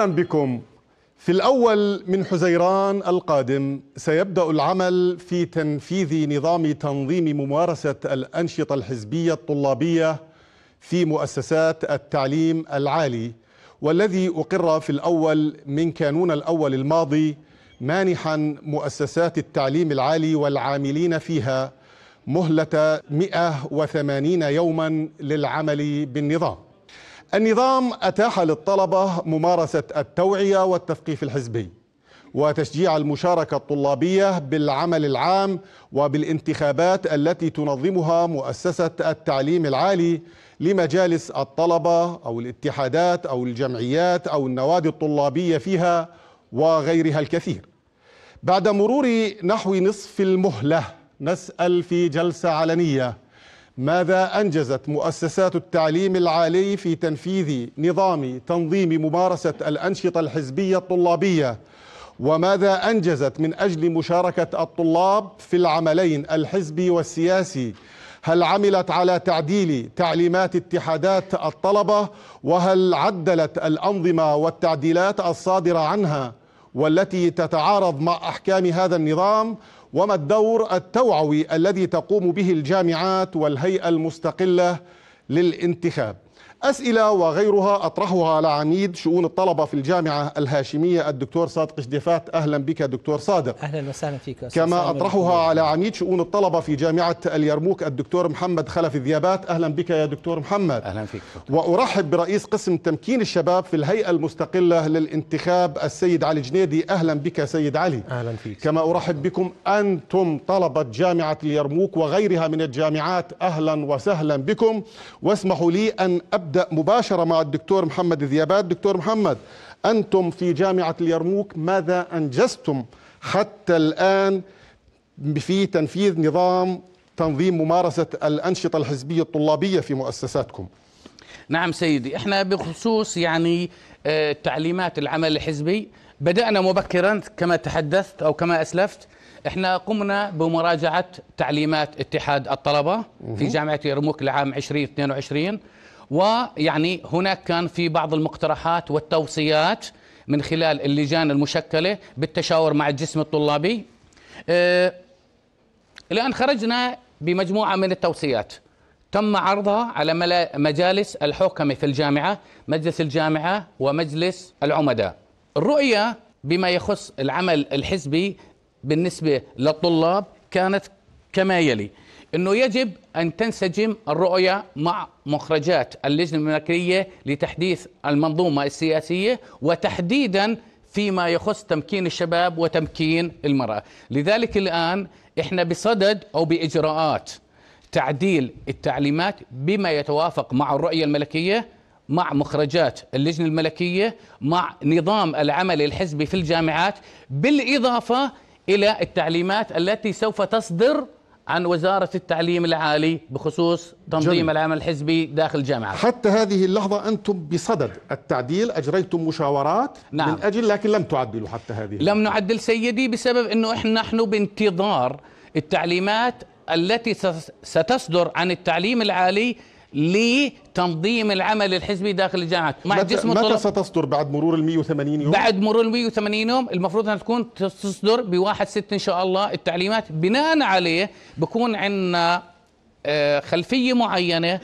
اهلا بكم في الاول من حزيران القادم سيبدا العمل في تنفيذ نظام تنظيم ممارسه الانشطه الحزبيه الطلابيه في مؤسسات التعليم العالي والذي اقر في الاول من كانون الاول الماضي مانحا مؤسسات التعليم العالي والعاملين فيها مهله 180 يوما للعمل بالنظام النظام أتاح للطلبة ممارسة التوعية والتثقيف الحزبي وتشجيع المشاركة الطلابية بالعمل العام وبالانتخابات التي تنظمها مؤسسة التعليم العالي لمجالس الطلبة أو الاتحادات أو الجمعيات أو النوادي الطلابية فيها وغيرها الكثير بعد مرور نحو نصف المهلة نسأل في جلسة علنية ماذا أنجزت مؤسسات التعليم العالي في تنفيذ نظام تنظيم ممارسة الأنشطة الحزبية الطلابية وماذا أنجزت من أجل مشاركة الطلاب في العملين الحزبي والسياسي هل عملت على تعديل تعليمات اتحادات الطلبة وهل عدلت الأنظمة والتعديلات الصادرة عنها والتي تتعارض مع أحكام هذا النظام؟ وما الدور التوعوي الذي تقوم به الجامعات والهيئة المستقلة للانتخاب أسئلة وغيرها أطرحها على عميد شؤون الطلبة في الجامعة الهاشمية الدكتور صادق شديفات أهلا بك دكتور صادق أهلا وسهلا فيك كما أطرحها على عميد شؤون الطلبة في جامعة اليرموك الدكتور محمد خلف الذيابات أهلا بك يا دكتور محمد أهلا فيك وأرحب برئيس قسم تمكين الشباب في الهيئة المستقلة للانتخاب السيد علي جنيدي أهلا بك سيد علي أهلا فيك كما أرحب بكم أنتم طلبة جامعة اليرموك وغيرها من الجامعات أهلا وسهلا بكم واسمحوا لي أن أبدأ ابدا مباشره مع الدكتور محمد ذيابات دكتور محمد انتم في جامعه اليرموك ماذا انجزتم حتى الان في تنفيذ نظام تنظيم ممارسه الانشطه الحزبيه الطلابيه في مؤسساتكم نعم سيدي احنا بخصوص يعني آه، تعليمات العمل الحزبي بدأنا مبكرا كما تحدثت أو كما أسلفت احنا قمنا بمراجعة تعليمات اتحاد الطلبة في جامعة يرموك لعام 2022 ويعني هناك كان في بعض المقترحات والتوصيات من خلال اللجان المشكلة بالتشاور مع الجسم الطلابي آه، الآن خرجنا بمجموعة من التوصيات تم عرضها على مجالس الحوكمة في الجامعة مجلس الجامعة ومجلس العمداء الرؤية بما يخص العمل الحزبي بالنسبة للطلاب كانت كما يلي أنه يجب أن تنسجم الرؤية مع مخرجات اللجنة الملكية لتحديث المنظومة السياسية وتحديدا فيما يخص تمكين الشباب وتمكين المرأة لذلك الآن إحنا بصدد أو بإجراءات تعديل التعليمات بما يتوافق مع الرؤية الملكية مع مخرجات اللجنة الملكية مع نظام العمل الحزبي في الجامعات بالإضافة إلى التعليمات التي سوف تصدر عن وزارة التعليم العالي بخصوص تنظيم جميل. العمل الحزبي داخل الجامعة حتى هذه اللحظة أنتم بصدد التعديل أجريتم مشاورات نعم. من أجل لكن لم تعدلوا حتى هذه لم نعدل سيدي بسبب أنه إحنا نحن بانتظار التعليمات التي ستصدر عن التعليم العالي تنظيم العمل الحزبي داخل الجامعات مع متى, جسم متى ستصدر بعد مرور ال 180 يوم؟ بعد مرور ال 180 يوم المفروض انها تكون تصدر ب 1 6 ان شاء الله التعليمات بناء عليه بكون عندنا آه، خلفيه معينه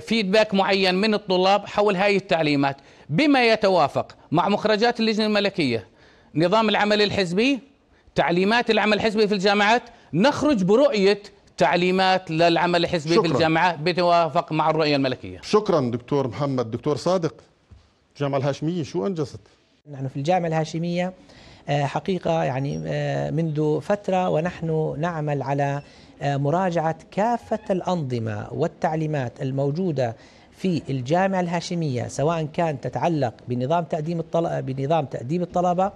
فيدباك آه، معين من الطلاب حول هاي التعليمات بما يتوافق مع مخرجات اللجنه الملكيه نظام العمل الحزبي تعليمات العمل الحزبي في الجامعات نخرج برؤيه تعليمات للعمل الحزبي شكرا. في الجامعه بتوافق مع الرؤيه الملكيه شكرا دكتور محمد دكتور صادق الجامعه الهاشميه شو انجزت نحن في الجامعه الهاشميه آه، حقيقه يعني آه، منذ فتره ونحن نعمل على آه، مراجعه كافه الانظمه والتعليمات الموجوده في الجامعه الهاشميه سواء كان تتعلق بنظام تقديم الطلبه بنظام تقديم الطلبه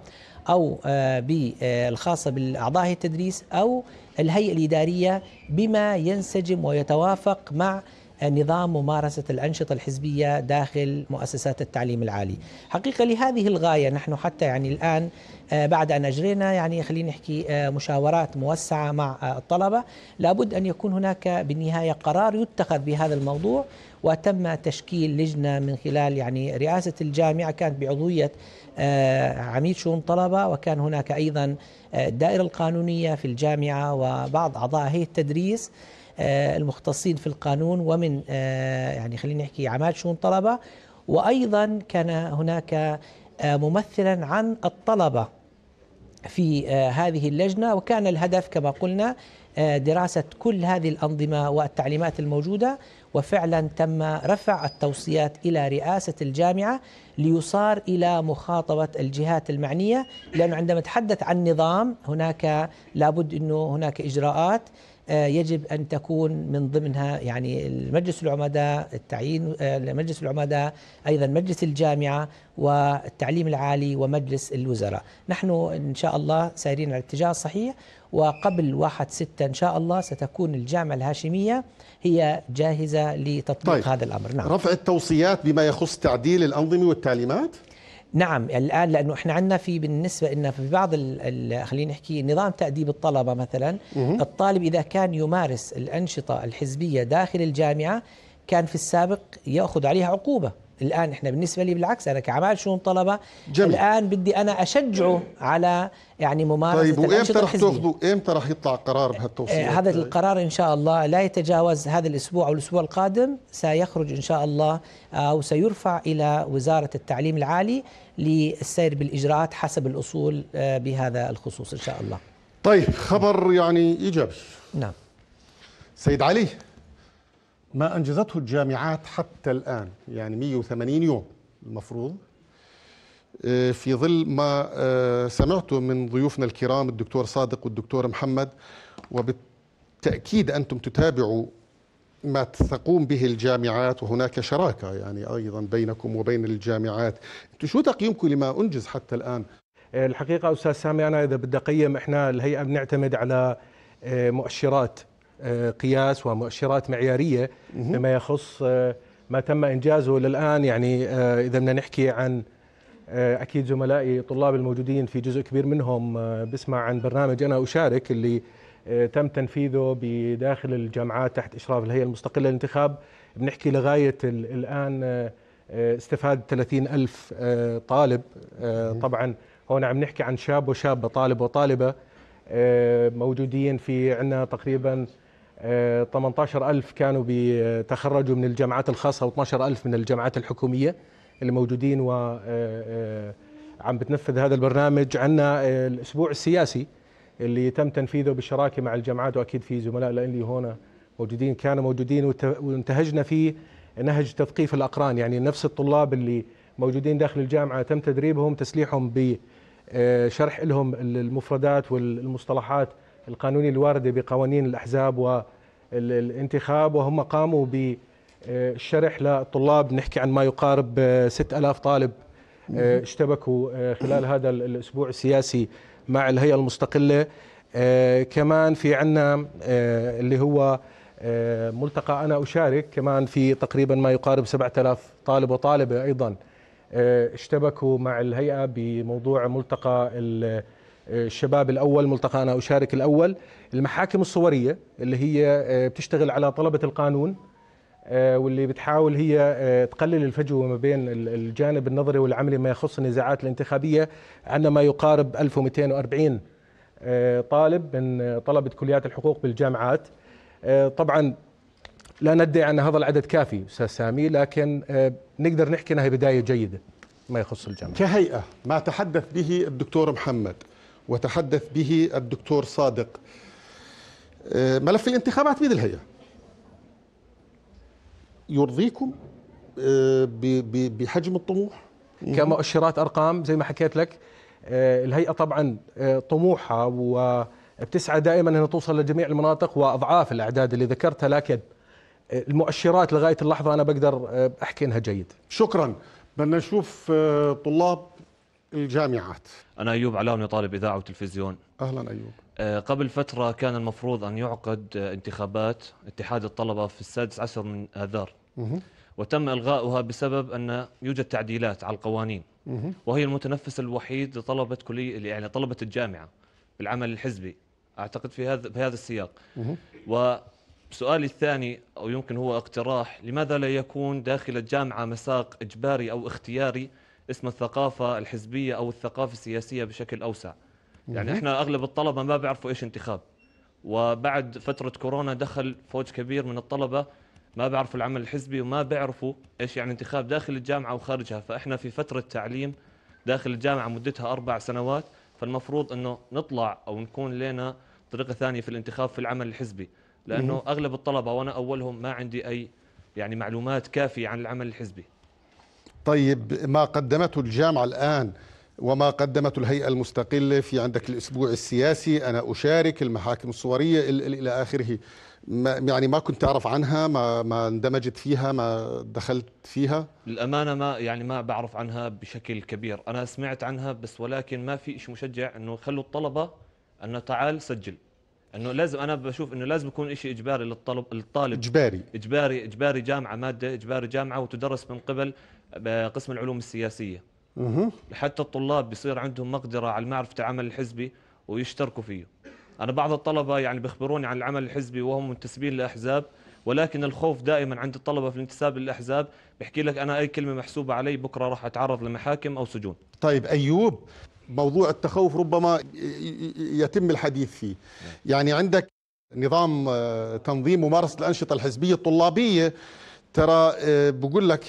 او بالخاصه بالاعضاء التدريس او الهيئة الإدارية بما ينسجم ويتوافق مع نظام ممارسة الأنشطة الحزبية داخل مؤسسات التعليم العالي حقيقة لهذه الغاية نحن حتى يعني الآن آه، بعد أن أجرينا يعني خلينا نحكي آه، مشاورات موسعة مع آه، الطلبة لابد أن يكون هناك بالنهاية قرار يتخذ بهذا الموضوع وتم تشكيل لجنة من خلال يعني رئاسة الجامعة كانت بعضوية عميد شؤون طلبة وكان هناك أيضا الدائرة القانونية في الجامعة وبعض أعضاء هيئة التدريس آه، المختصين في القانون ومن آه، يعني خلينا نحكي عماد شؤون طلبة وأيضا كان هناك آه، ممثلا عن الطلبة في هذه اللجنة وكان الهدف كما قلنا دراسة كل هذه الأنظمة والتعليمات الموجودة وفعلا تم رفع التوصيات إلى رئاسة الجامعة ليصار إلى مخاطبة الجهات المعنية لأنه عندما تحدث عن نظام هناك لابد أنه هناك إجراءات آه، يجب ان تكون من ضمنها يعني مجلس العمداء التعيين آه، مجلس العمداء ايضا مجلس الجامعه والتعليم العالي ومجلس الوزراء نحن ان شاء الله سائرين على الاتجاه الصحيح وقبل 1 6 ان شاء الله ستكون الجامعه الهاشميه هي جاهزه لتطبيق طيب. هذا الامر نعم رفع التوصيات بما يخص تعديل الانظمه والتعليمات نعم الان لانه احنا عندنا في بالنسبه لنا في بعض خلينا نحكي نظام تاديب الطلبه مثلا مم. الطالب اذا كان يمارس الانشطه الحزبيه داخل الجامعه كان في السابق ياخذ عليها عقوبه الآن إحنا بالنسبة لي بالعكس أنا كعمال شؤون طلبة جميل. الآن بدي أنا أشجعه على يعني ممارسة طيب وإمتى رح تاخذوا إمتى رح يطلع قرار بهالتوصيه آه هذا طيب. القرار إن شاء الله لا يتجاوز هذا الأسبوع أو الأسبوع القادم سيخرج إن شاء الله آه، أو سيرفع إلى وزارة التعليم العالي للسير بالإجراءات حسب الأصول آه، بهذا الخصوص إن شاء الله طيب خبر يعني إيجابي نعم سيد علي ما أنجزته الجامعات حتى الآن يعني 180 يوم المفروض آه، في ظل ما آه، سمعته من ضيوفنا الكرام الدكتور صادق والدكتور محمد وبالتأكيد أنتم تتابعوا ما تقوم به الجامعات وهناك شراكة يعني أيضا بينكم وبين الجامعات أنتم شو تقييمكم لما أنجز حتى الآن؟ الحقيقة أستاذ سامي أنا إذا بدي أقيم إحنا الهيئة بنعتمد على آه، مؤشرات آه، قياس ومؤشرات معياريه فيما يخص آه، ما تم انجازه للان يعني آه، اذا بدنا نحكي عن اكيد زملائي طلاب الموجودين في جزء كبير منهم بسمع عن برنامج انا اشارك اللي تم تنفيذه بداخل الجامعات تحت اشراف الهيئه المستقله للانتخاب بنحكي لغايه الان استفاد 30 ألف طالب طبعا هون عم نحكي عن شاب وشابة طالب وطالبة موجودين في عنا تقريبا 18000 آه، كانوا بتخرجوا من الجامعات الخاصة و12000 من الجامعات الحكومية اللي موجودين آه، آه، بتنفذ هذا البرنامج عندنا الأسبوع السياسي اللي تم تنفيذه بالشراكة مع الجامعات وأكيد في زملاء لإلي هنا موجودين كانوا موجودين وانتهجنا فيه نهج تثقيف الأقران يعني نفس الطلاب اللي موجودين داخل الجامعة تم تدريبهم تسليحهم بشرح لهم المفردات والمصطلحات القانوني الواردة بقوانين الأحزاب والانتخاب وهم قاموا بالشرح للطلاب نحكي عن ما يقارب 6000 طالب آه، اشتبكوا آه، خلال هذا الأسبوع السياسي مع الهيئة المستقلة آه، كمان في عنا اللي هو ملتقى أنا أشارك كمان في تقريبا ما يقارب 7000 طالب وطالبة أيضا اشتبكوا مع الهيئة بموضوع ملتقى الشباب الاول ملتقى انا اشارك الاول المحاكم الصوريه اللي هي آه، بتشتغل على طلبه القانون آه، واللي بتحاول هي آه، تقلل الفجوه ما بين الجانب النظري والعملي ما يخص النزاعات الانتخابيه عندنا ما يقارب 1240 طالب من طلبه كليات الحقوق بالجامعات طبعا لا ندعي ان هذا العدد كافي استاذ سامي لكن نقدر نحكي انها بدايه جيده ما يخص الجامعه كهيئه ما تحدث به الدكتور محمد وتحدث به الدكتور صادق آه، ملف الانتخابات بيد الهيئة يرضيكم آه، بحجم الطموح كمؤشرات أرقام زي ما حكيت لك آه، الهيئة طبعا طموحها وبتسعى دائما أنها توصل لجميع المناطق وأضعاف الأعداد اللي ذكرتها لكن المؤشرات لغاية اللحظة أنا بقدر أحكي إنها جيد شكرا بدنا نشوف طلاب الجامعات أنا أيوب علاوني طالب إذاعة وتلفزيون أهلا أيوب آه، قبل فترة كان المفروض أن يعقد آه، انتخابات اتحاد الطلبة في السادس عشر من آذار وتم إلغاؤها بسبب أن يوجد تعديلات على القوانين وهي المتنفس الوحيد لطلبة كلية يعني طلبة الجامعة بالعمل الحزبي أعتقد في هذا بهذا السياق وسؤالي الثاني أو يمكن هو اقتراح لماذا لا يكون داخل الجامعة مساق إجباري أو اختياري اسم الثقافه الحزبيه او الثقافه السياسيه بشكل اوسع يعني احنا اغلب الطلبه ما بيعرفوا ايش انتخاب وبعد فتره كورونا دخل فوج كبير من الطلبه ما بيعرفوا العمل الحزبي وما بيعرفوا ايش يعني انتخاب داخل الجامعه وخارجها فاحنا في فتره تعليم داخل الجامعه مدتها اربع سنوات فالمفروض انه نطلع او نكون لنا طريقه ثانيه في الانتخاب في العمل الحزبي لانه اغلب الطلبه وانا اولهم ما عندي اي يعني معلومات كافيه عن العمل الحزبي طيب ما قدمته الجامعة الآن وما قدمته الهيئة المستقلة في عندك الأسبوع السياسي أنا أشارك المحاكم الصورية إلى آخره ما يعني ما كنت تعرف عنها ما ما اندمجت فيها ما دخلت فيها للامانه ما يعني ما بعرف عنها بشكل كبير انا سمعت عنها بس ولكن ما في شيء مشجع انه خلوا الطلبه انه تعال سجل انه لازم انا بشوف انه لازم يكون شيء اجباري للطلب للطالب اجباري اجباري اجباري جامعه ماده اجباري جامعه وتدرس من قبل بقسم العلوم السياسيه اها حتى الطلاب بيصير عندهم مقدره على معرفه العمل الحزبي ويشتركوا فيه انا بعض الطلبه يعني بيخبروني عن العمل الحزبي وهم منتسبين لاحزاب ولكن الخوف دائما عند الطلبه في الانتساب للاحزاب بحكي لك انا اي كلمه محسوبه علي بكره راح اتعرض لمحاكم او سجون طيب ايوب موضوع التخوف ربما يتم الحديث فيه نعم. يعني عندك نظام آه، تنظيم ممارسه الانشطه الحزبيه الطلابيه ترى آه، بقول لك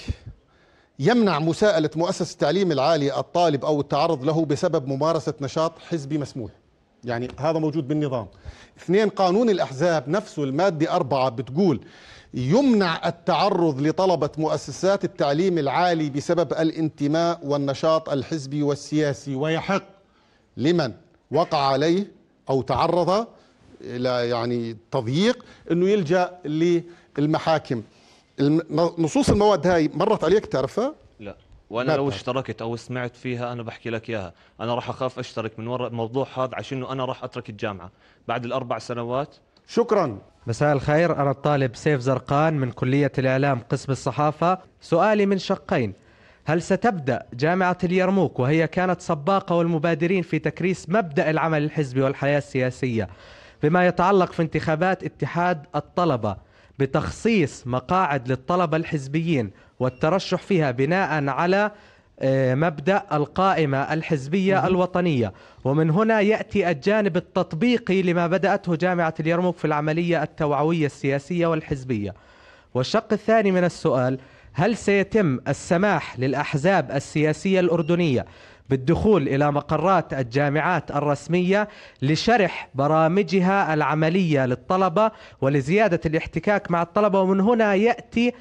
يمنع مساءلة مؤسسة التعليم العالي الطالب أو التعرض له بسبب ممارسة نشاط حزبي مسموح يعني هذا موجود بالنظام اثنين قانون الأحزاب نفسه المادة أربعة بتقول يمنع التعرض لطلبة مؤسسات التعليم العالي بسبب الانتماء والنشاط الحزبي والسياسي ويحق لمن وقع عليه أو تعرض إلى يعني تضييق أنه يلجأ للمحاكم نصوص المواد هاي مرت عليك تعرفها؟ لا وانا لو اشتركت او سمعت فيها انا بحكي لك اياها انا راح اخاف اشترك من وراء الموضوع هذا عشان انا راح اترك الجامعه بعد الاربع سنوات شكرا مساء الخير انا الطالب سيف زرقان من كليه الاعلام قسم الصحافه سؤالي من شقين هل ستبدا جامعه اليرموك وهي كانت سباقه والمبادرين في تكريس مبدا العمل الحزبي والحياه السياسيه بما يتعلق في انتخابات اتحاد الطلبه بتخصيص مقاعد للطلبة الحزبيين والترشح فيها بناء على آه، مبدا القائمه الحزبيه الوطنيه ومن هنا ياتي الجانب التطبيقي لما بداته جامعه اليرموك في العمليه التوعويه السياسيه والحزبيه والشق الثاني من السؤال هل سيتم السماح للاحزاب السياسيه الاردنيه بالدخول إلى مقرات الجامعات الرسمية لشرح برامجها العملية للطلبة ولزيادة الاحتكاك مع الطلبة ومن هنا يأتي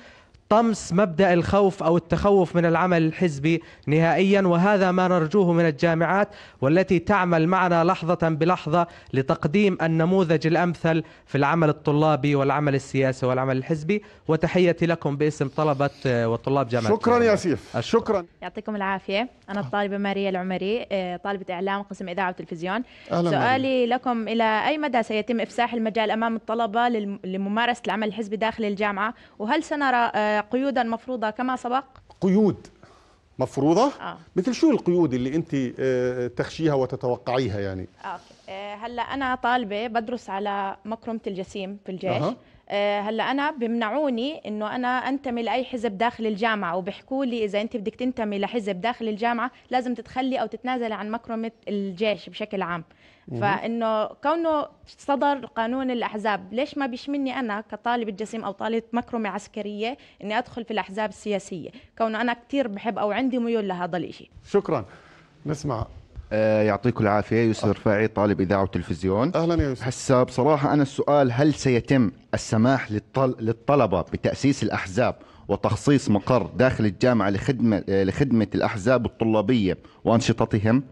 طمس مبدا الخوف او التخوف من العمل الحزبي نهائيا وهذا ما نرجوه من الجامعات والتي تعمل معنا لحظه بلحظه لتقديم النموذج الامثل في العمل الطلابي والعمل السياسي والعمل الحزبي وتحيتي لكم باسم طلبه آه، وطلاب جامعه شكرا يا سيف شكرا يعطيكم العافيه انا آه. الطالبه ماريا العمري آه، طالبه اعلام قسم اذاعه وتلفزيون سؤالي ماريا. لكم الى اي مدى سيتم افساح المجال امام الطلبه لممارسه العمل الحزبي داخل الجامعه وهل سنرى قيودا مفروضه كما سبق قيود مفروضه آه. مثل شو القيود اللي انت آه، تخشيها وتتوقعيها يعني آه،, آه. هلا انا طالبه بدرس على مكرمه الجسيم في الجيش آه. هلا انا بمنعوني انه انا انتمي لاي حزب داخل الجامعه وبيحكوا لي اذا انت بدك تنتمي لحزب داخل الجامعه لازم تتخلي او تتنازلي عن مكرمه الجيش بشكل عام فانه كونه صدر قانون الاحزاب ليش ما بيشملني انا كطالبه جسيم او طالبه مكرمه عسكريه اني ادخل في الاحزاب السياسيه كونه انا كثير بحب او عندي ميول لهذا الشيء شكرا نسمع آه، يعطيكم العافية يوسف رفاعي آه. طالب إذاعة وتلفزيون أهلا يا يوسف هسه بصراحة أنا السؤال هل سيتم السماح للطل... للطلبة بتأسيس الأحزاب وتخصيص مقر داخل الجامعة لخدمة لخدمة الأحزاب الطلابية وأنشطتهم؟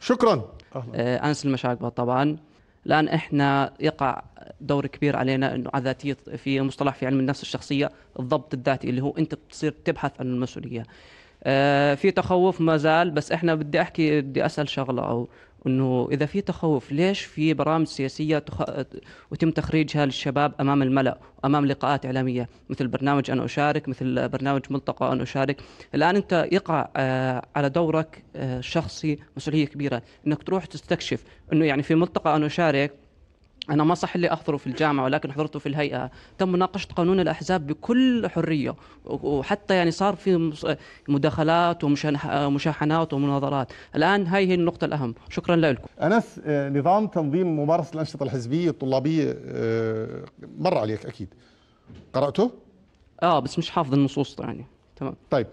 شكرا أهلا. آه، أنس المشاقبة طبعا الآن إحنا يقع دور كبير علينا أنه عذاتية في مصطلح في علم النفس الشخصية الضبط الذاتي اللي هو أنت بتصير تبحث عن المسؤولية آه، في تخوف ما زال بس احنا بدي احكي بدي اسال شغله او انه اذا في تخوف ليش في برامج سياسيه تخ... وتم تخريجها للشباب امام الملا وامام لقاءات اعلاميه مثل برنامج ان اشارك مثل برنامج ملتقى ان اشارك الان انت يقع آه، على دورك الشخصي آه، مسؤوليه كبيره انك تروح تستكشف انه يعني في ملتقى ان اشارك أنا ما صح لي أحضره في الجامعة ولكن حضرته في الهيئة تم مناقشة قانون الأحزاب بكل حرية وحتى يعني صار في مداخلات ومشاحنات ومناظرات الآن هاي هي النقطة الأهم شكرا لكم أنس آه، نظام تنظيم ممارسة الأنشطة الحزبية الطلابية آه، مر عليك أكيد قرأته؟ آه بس مش حافظ النصوص يعني تمام طيب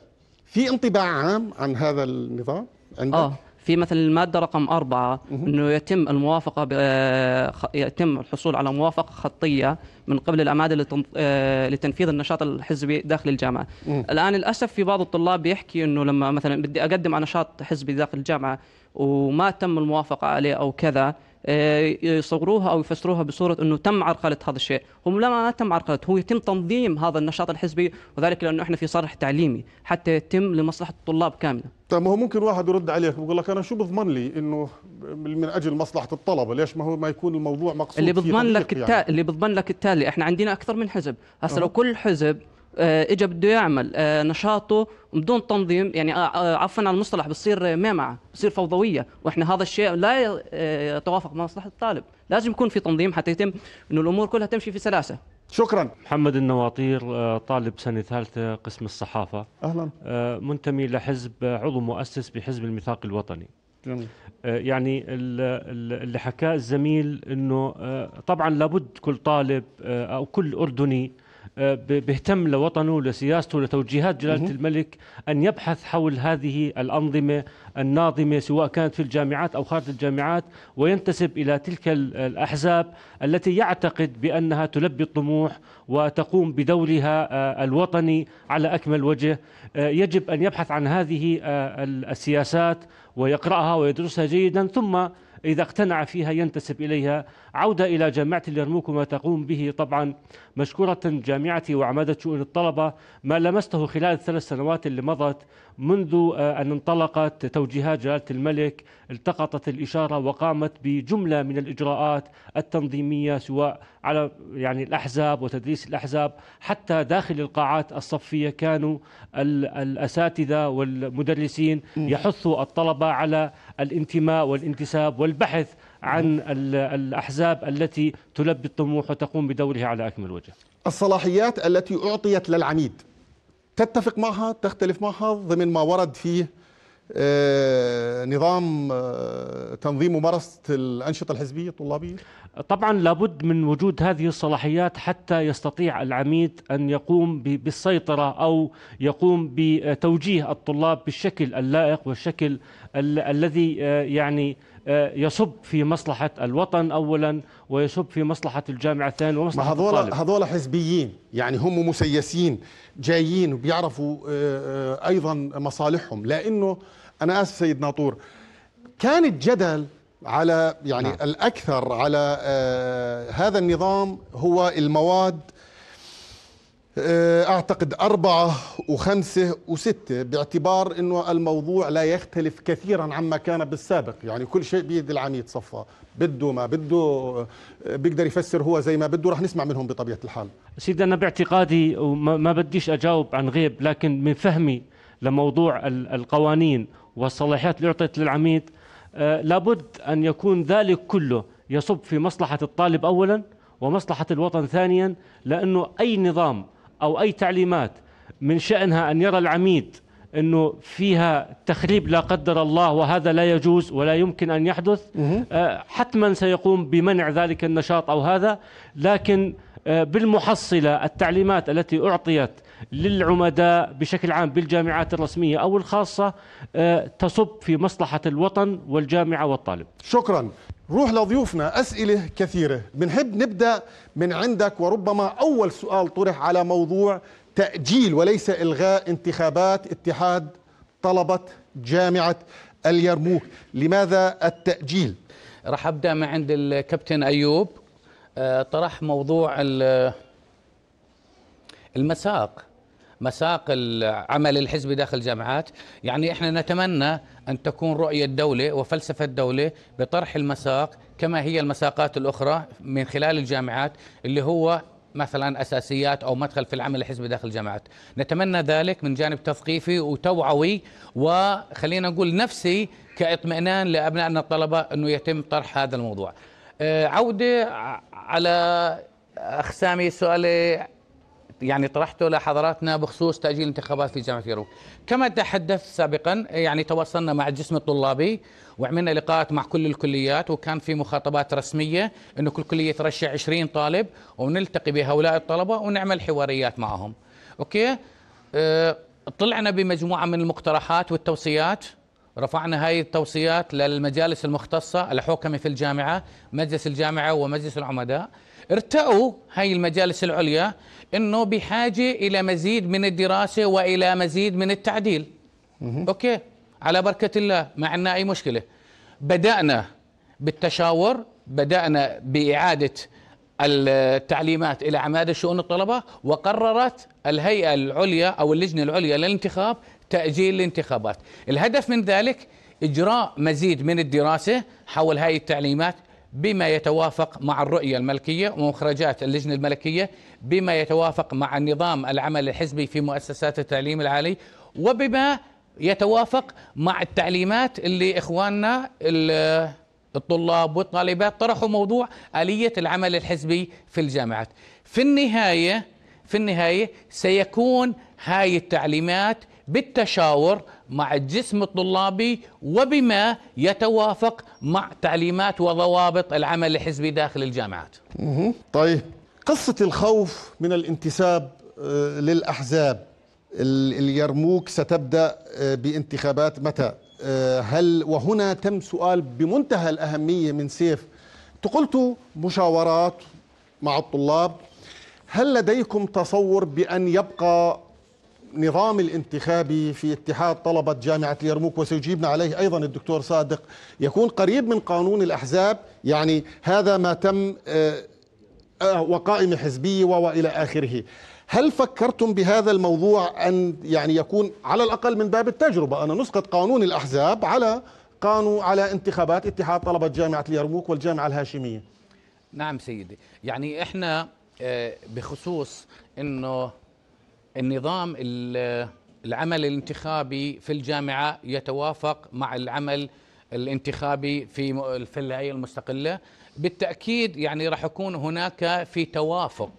في انطباع عام عن هذا النظام عندك؟ آه في مثلا الماده رقم أربعة انه يتم الموافقه آه، يتم الحصول على موافقه خطيه من قبل الاماده آه، لتنفيذ النشاط الحزبي داخل الجامعه الان للاسف في بعض الطلاب بيحكي انه لما مثلا بدي اقدم على نشاط حزبي داخل الجامعه وما تم الموافقه عليه او كذا آه، يصوروها او يفسروها بصوره انه تم عرقله هذا الشيء، هم لا ما تم عرقله هو يتم تنظيم هذا النشاط الحزبي وذلك لانه احنا في صرح تعليمي حتى يتم لمصلحه الطلاب كامله. طيب ما هو ممكن واحد يرد عليك ويقول لك انا شو بضمن لي انه من اجل مصلحه الطلبه ليش ما هو ما يكون الموضوع مقصود اللي بضمن لك يعني. التالي اللي بضمن لك التالي احنا عندنا اكثر من حزب هسه أه. لو كل حزب آه، اجى بده يعمل آه، نشاطه بدون تنظيم يعني آه، عفوا على المصطلح بصير ميمعة بصير فوضويه واحنا هذا الشيء لا يتوافق مع مصلحه الطالب لازم يكون في تنظيم حتى يتم انه الامور كلها تمشي في سلاسه شكرا محمد النواطير طالب سنة ثالثة قسم الصحافة أهلا منتمي لحزب عضو مؤسس بحزب الميثاق الوطني جميل. يعني اللي حكاه الزميل أنه طبعا لابد كل طالب أو كل أردني آه، بيهتم لوطنه لسياسته لتوجيهات جلالة الملك أن يبحث حول هذه الأنظمة الناظمة سواء كانت في الجامعات أو خارج الجامعات وينتسب إلى تلك الأحزاب التي يعتقد بأنها تلبي الطموح وتقوم بدورها آه، الوطني على أكمل وجه آه، يجب أن يبحث عن هذه السياسات ويقرأها ويدرسها جيدا ثم إذا اقتنع فيها ينتسب إليها عودة إلى جامعة اليرموك وما تقوم به طبعا مشكورة جامعتي وعمادة شؤون الطلبة ما لمسته خلال الثلاث سنوات اللي مضت منذ آه، أن انطلقت توجيهات جلالة الملك التقطت الإشارة وقامت بجملة من الإجراءات التنظيمية سواء على يعني الأحزاب وتدريس الأحزاب حتى داخل القاعات الصفية كانوا الأساتذة والمدرسين يحثوا الطلبة على الانتماء والانتساب والبحث عن الأحزاب التي تلبي الطموح وتقوم بدورها على أكمل وجه الصلاحيات التي أعطيت للعميد تتفق معها تختلف معها ضمن ما ورد فيه آه، نظام آه، تنظيم ممارسة الأنشطة الحزبية الطلابية؟ طبعا لابد من وجود هذه الصلاحيات حتى يستطيع العميد أن يقوم بالسيطرة أو يقوم بتوجيه الطلاب بالشكل اللائق والشكل الذي آه، يعني آه، يصب في مصلحة الوطن أولا ويصب في مصلحة الجامعة ثانيا ومصلحة ما هذول هذول حزبيين يعني هم مسيسين جايين وبيعرفوا آه، آه، أيضا مصالحهم لأنه أنا آسف سيد ناطور كان الجدل على يعني نعم. الأكثر على هذا النظام هو المواد آه، أعتقد أربعة وخمسة وستة باعتبار أنه الموضوع لا يختلف كثيرا عما كان بالسابق يعني كل شيء بيد العميد صفى بده ما بده آه، بيقدر يفسر هو زي ما بده رح نسمع منهم بطبيعة الحال سيدي أنا باعتقادي وما بديش أجاوب عن غيب لكن من فهمي لموضوع القوانين والصلاحيات اللي أعطيت للعميد آه، لابد أن يكون ذلك كله يصب في مصلحة الطالب أولا ومصلحة الوطن ثانيا لأنه أي نظام أو أي تعليمات من شأنها أن يرى العميد أنه فيها تخريب لا قدر الله وهذا لا يجوز ولا يمكن أن يحدث آه، حتما سيقوم بمنع ذلك النشاط أو هذا لكن آه، بالمحصلة التعليمات التي أعطيت للعمداء بشكل عام بالجامعات الرسمية أو الخاصة آه، تصب في مصلحة الوطن والجامعة والطالب شكرا روح لضيوفنا أسئلة كثيرة بنحب نبدأ من عندك وربما أول سؤال طرح على موضوع تأجيل وليس إلغاء انتخابات اتحاد طلبة جامعة اليرموك لماذا التأجيل؟ راح أبدأ من عند الكابتن أيوب آه، طرح موضوع المساق مساق عمل الحزب داخل الجامعات يعني احنا نتمنى ان تكون رؤيه الدوله وفلسفه الدوله بطرح المساق كما هي المساقات الاخرى من خلال الجامعات اللي هو مثلا اساسيات او مدخل في العمل الحزبي داخل الجامعات، نتمنى ذلك من جانب تثقيفي وتوعوي وخلينا نقول نفسي كاطمئنان لابنائنا الطلبه انه يتم طرح هذا الموضوع. أه، عوده على اخسامي سؤالي يعني طرحته لحضراتنا بخصوص تاجيل الانتخابات في جامعه يروك كما تحدثت سابقا يعني تواصلنا مع الجسم الطلابي وعملنا لقاءات مع كل الكليات وكان في مخاطبات رسميه انه كل كليه ترشح 20 طالب ونلتقي بهؤلاء الطلبه ونعمل حواريات معهم. اوكي؟ أه طلعنا بمجموعه من المقترحات والتوصيات رفعنا هاي التوصيات للمجالس المختصه الحوكمه في الجامعه، مجلس الجامعه ومجلس العمداء. ارتأوا هاي المجالس العليا أنه بحاجة إلى مزيد من الدراسة وإلى مزيد من التعديل أوكي على بركة الله ما عندنا أي مشكلة بدأنا بالتشاور بدأنا بإعادة التعليمات إلى عماد شؤون الطلبة وقررت الهيئة العليا أو اللجنة العليا للانتخاب تأجيل الانتخابات الهدف من ذلك إجراء مزيد من الدراسة حول هذه التعليمات بما يتوافق مع الرؤية الملكية ومخرجات اللجنة الملكية بما يتوافق مع نظام العمل الحزبي في مؤسسات التعليم العالي وبما يتوافق مع التعليمات اللي إخواننا الطلاب والطالبات طرحوا موضوع آلية العمل الحزبي في الجامعات في النهاية في النهاية سيكون هاي التعليمات بالتشاور مع الجسم الطلابي وبما يتوافق مع تعليمات وضوابط العمل الحزبي داخل الجامعات طيب قصة الخوف من الانتساب آه، للأحزاب اليرموك ستبدأ آه، بانتخابات متى آه، هل وهنا تم سؤال بمنتهى الأهمية من سيف تقلت مشاورات مع الطلاب هل لديكم تصور بأن يبقى نظام الانتخابي في اتحاد طلبة جامعة اليرموك وسيجيبنا عليه أيضا الدكتور صادق يكون قريب من قانون الأحزاب يعني هذا ما تم آه، آه، وقائمة حزبية وإلى آخره هل فكرتم بهذا الموضوع أن يعني يكون على الأقل من باب التجربة أن نسقط قانون الأحزاب على قانون على انتخابات اتحاد طلبة جامعة اليرموك والجامعة الهاشمية نعم سيدي يعني إحنا آه، بخصوص انه النظام العمل الانتخابي في الجامعه يتوافق مع العمل الانتخابي في في الهيئه المستقله بالتاكيد يعني راح يكون هناك في توافق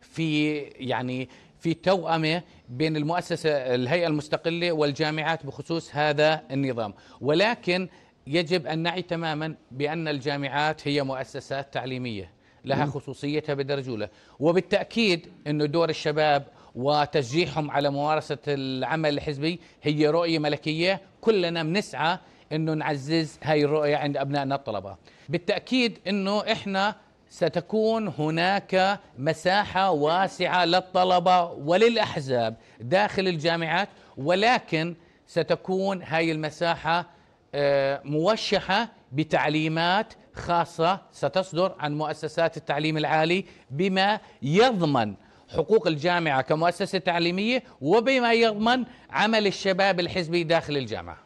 في يعني في توأمة بين المؤسسة الهيئة المستقلة والجامعات بخصوص هذا النظام ولكن يجب أن نعي تماما بأن الجامعات هي مؤسسات تعليمية لها خصوصيتها بدرجولة وبالتأكيد أنه دور الشباب وتشجيعهم على ممارسة العمل الحزبي هي رؤية ملكية كلنا بنسعى أنه نعزز هاي الرؤية عند أبنائنا الطلبة بالتأكيد أنه إحنا ستكون هناك مساحة واسعة للطلبة وللأحزاب داخل الجامعات ولكن ستكون هاي المساحة آه، موشحة بتعليمات خاصة ستصدر عن مؤسسات التعليم العالي بما يضمن حقوق الجامعة كمؤسسة تعليمية وبما يضمن عمل الشباب الحزبي داخل الجامعة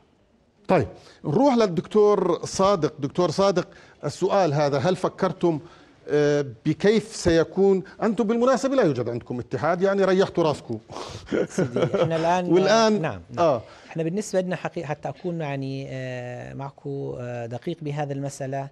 طيب نروح للدكتور صادق دكتور صادق السؤال هذا هل فكرتم آه، بكيف سيكون أنتم بالمناسبة لا يوجد عندكم اتحاد يعني ريحتوا راسكم احنا الآن والآن نعم, نعم. آه. احنا بالنسبة لنا حقيقة حتى أكون يعني آه، معكم آه، دقيق بهذا المسألة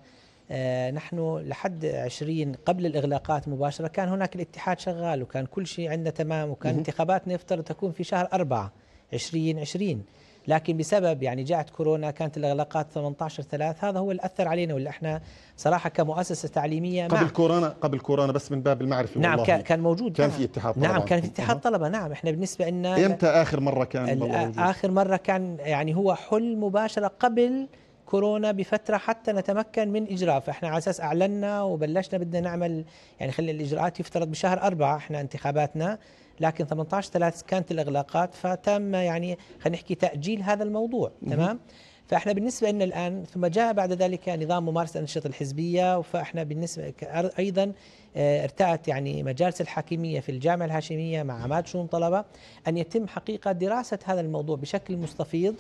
آه، نحن لحد 20 قبل الإغلاقات مباشرة كان هناك الاتحاد شغال وكان كل شيء عندنا تمام وكان انتخاباتنا يفترض تكون في شهر 4 2020 لكن بسبب يعني جاءت كورونا كانت الاغلاقات 18 3 هذا هو اللي اثر علينا واللي احنا صراحه كمؤسسه تعليميه قبل كورونا قبل كورونا بس من باب المعرفه نعم والله كان موجود نعم. نعم، كان في اتحاد طلبه نعم كان في اتحاد طلبه نعم احنا بالنسبه لنا امتى اخر مره كان موجود؟ اخر مره كان يعني هو حل مباشره قبل كورونا بفترة حتى نتمكن من إجراء فإحنا على أساس أعلنا وبلشنا بدنا نعمل يعني خلي الإجراءات يفترض بشهر أربعة إحنا انتخاباتنا لكن 18 3 كانت الإغلاقات فتم يعني خلينا نحكي تأجيل هذا الموضوع تمام فإحنا بالنسبة لنا الآن ثم جاء بعد ذلك نظام ممارسة الأنشطة الحزبية فإحنا بالنسبة أيضا آه، ارتأت يعني مجالس الحاكمية في الجامعة الهاشمية مع عماد شؤون طلبة أن يتم حقيقة دراسة هذا الموضوع بشكل مستفيض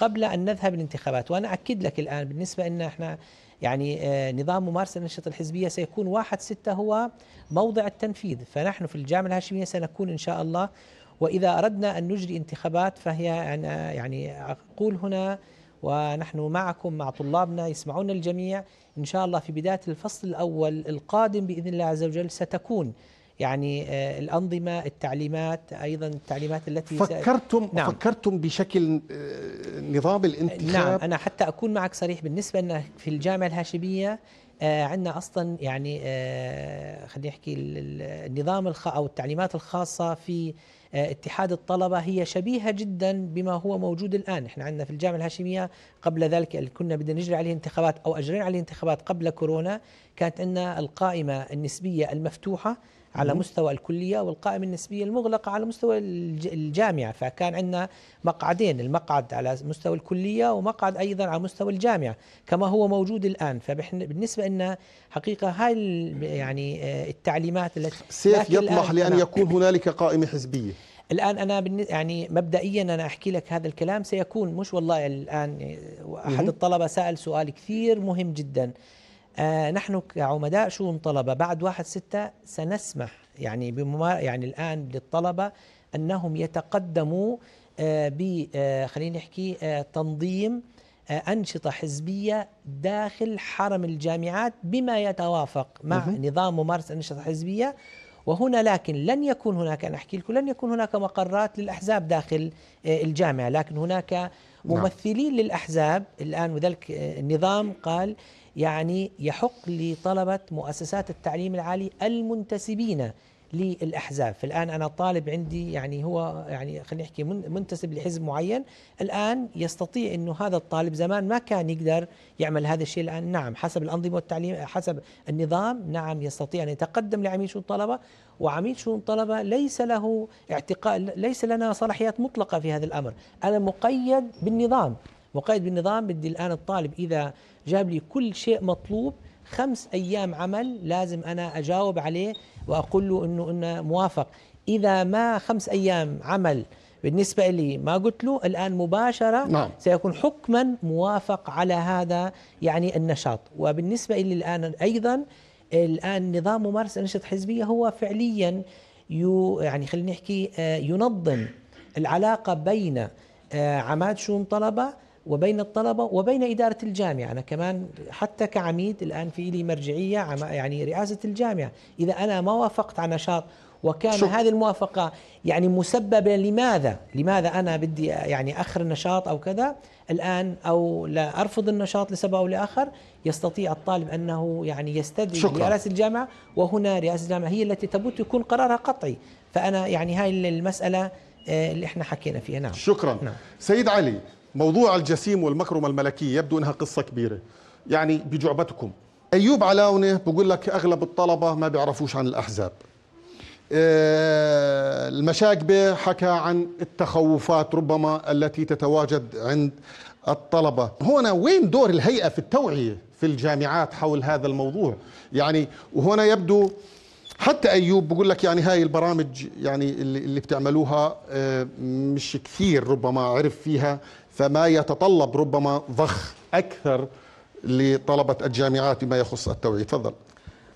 قبل أن نذهب للانتخابات وأنا أكد لك الآن بالنسبة أن احنا يعني آه، نظام ممارسة النشاط الحزبية سيكون واحد ستة هو موضع التنفيذ فنحن في الجامعة الهاشمية سنكون إن شاء الله وإذا أردنا أن نجري انتخابات فهي أنا آه، يعني أقول هنا ونحن معكم مع طلابنا يسمعون الجميع إن شاء الله في بداية الفصل الأول القادم بإذن الله عز وجل ستكون يعني آه، الأنظمة التعليمات أيضا التعليمات التي فكرتم نعم فكرتم بشكل آه، نظام نعم، الانتخاب نعم أنا حتى أكون معك صريح بالنسبة لنا في الجامعة الهاشمية آه، عندنا اصلا يعني خلينا نحكي النظام او التعليمات الخاصه في اتحاد الطلبه هي شبيهه جدا بما هو موجود الان، احنا عندنا في الجامعه الهاشميه قبل ذلك كنا بدنا نجري عليه انتخابات او اجرينا عليه انتخابات قبل كورونا، كانت عندنا القائمه النسبيه المفتوحه على مستوى الكلية والقائمة النسبية المغلقة على مستوى الجامعة فكان عندنا مقعدين المقعد على مستوى الكلية ومقعد أيضا على مستوى الجامعة كما هو موجود الآن فبالنسبة لنا حقيقة هاي يعني آه، التعليمات التي سيف يطمح لأن نعم. يكون هنالك قائمة حزبية الان انا يعني مبدئيا انا احكي لك هذا الكلام سيكون مش والله الان آه، احد الطلبه سال سؤال كثير مهم جدا آه، نحن كعمداء شؤون طلبة بعد واحد ستة سنسمح يعني بممار يعني الآن للطلبة أنهم يتقدموا آه، ب آه، خلينا نحكي تنظيم أنشطة حزبية داخل حرم الجامعات بما يتوافق مع نظام ممارسة أنشطة حزبية وهنا لكن لن يكون هناك أنا أحكي لكم لن يكون هناك مقرات للأحزاب داخل الجامعة لكن هناك نعم. ممثلين نعم. للأحزاب الآن وذلك النظام قال يعني يحق لطلبة مؤسسات التعليم العالي المنتسبين للاحزاب، فالان انا طالب عندي يعني هو يعني خلينا نحكي منتسب لحزب معين، الان يستطيع انه هذا الطالب زمان ما كان يقدر يعمل هذا الشيء الان نعم حسب الانظمه والتعليم حسب النظام نعم يستطيع ان يتقدم لعميل شؤون الطلبه وعميل شؤون الطلبه ليس له اعتقاد ليس لنا صلاحيات مطلقه في هذا الامر، انا مقيد بالنظام، وقائد بالنظام بدي الآن الطالب إذا جاب لي كل شيء مطلوب خمس أيام عمل لازم أنا أجاوب عليه وأقول له أنه انه موافق إذا ما خمس أيام عمل بالنسبة لي ما قلت له الآن مباشرة نعم. سيكون حكما موافق على هذا يعني النشاط وبالنسبة لي الآن أيضا الآن نظام ممارسة أنشطة حزبية هو فعليا يو يعني خلينا نحكي آه، ينظم العلاقة بين آه، عماد شؤون طلبة وبين الطلبة وبين إدارة الجامعة أنا كمان حتى كعميد الآن في لي مرجعية يعني رئاسة الجامعة إذا أنا ما وافقت على نشاط وكان شوف. هذه الموافقة يعني مسببة لماذا لماذا أنا بدي يعني أخر النشاط أو كذا الآن أو لا أرفض النشاط لسبب أو لآخر يستطيع الطالب أنه يعني يستدعي رئاسة الجامعة وهنا رئاسة الجامعة هي التي تبوت يكون قرارها قطعي فأنا يعني هاي المسألة آه، اللي احنا حكينا فيها نعم شكرا نعم. سيد علي موضوع الجسيم والمكرمة الملكية يبدو أنها قصة كبيرة يعني بجعبتكم أيوب علاونة بقول لك أغلب الطلبة ما بيعرفوش عن الأحزاب آه، المشاكبة حكى عن التخوفات ربما التي تتواجد عند الطلبة هنا وين دور الهيئة في التوعية في الجامعات حول هذا الموضوع يعني وهنا يبدو حتى ايوب بقول لك يعني هاي البرامج يعني اللي بتعملوها آه، مش كثير ربما عرف فيها فما يتطلب ربما ضخ أكثر لطلبة الجامعات بما يخص التوعية تفضل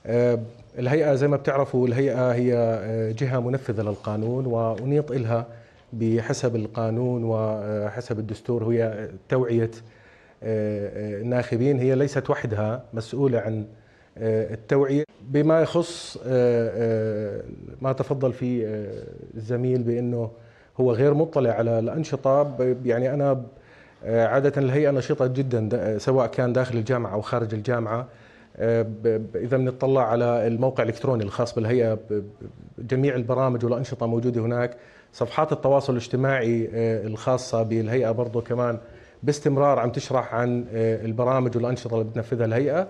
أه، الهيئة زي ما بتعرفوا الهيئة هي أه، جهة منفذة للقانون وأنيط إلها بحسب القانون وحسب الدستور هي توعية أه، الناخبين هي ليست وحدها مسؤولة عن التوعية بما يخص ما تفضل فيه الزميل بأنه هو غير مطلع على الانشطه يعني انا آه، عاده الهيئه نشيطه جدا سواء كان داخل الجامعه او خارج الجامعه آه، اذا بنطلع على الموقع الالكتروني الخاص بالهيئه جميع البرامج والانشطه موجوده هناك صفحات التواصل الاجتماعي آه، الخاصه بالهيئه برضه كمان باستمرار عم تشرح عن البرامج والانشطه اللي بتنفذها الهيئه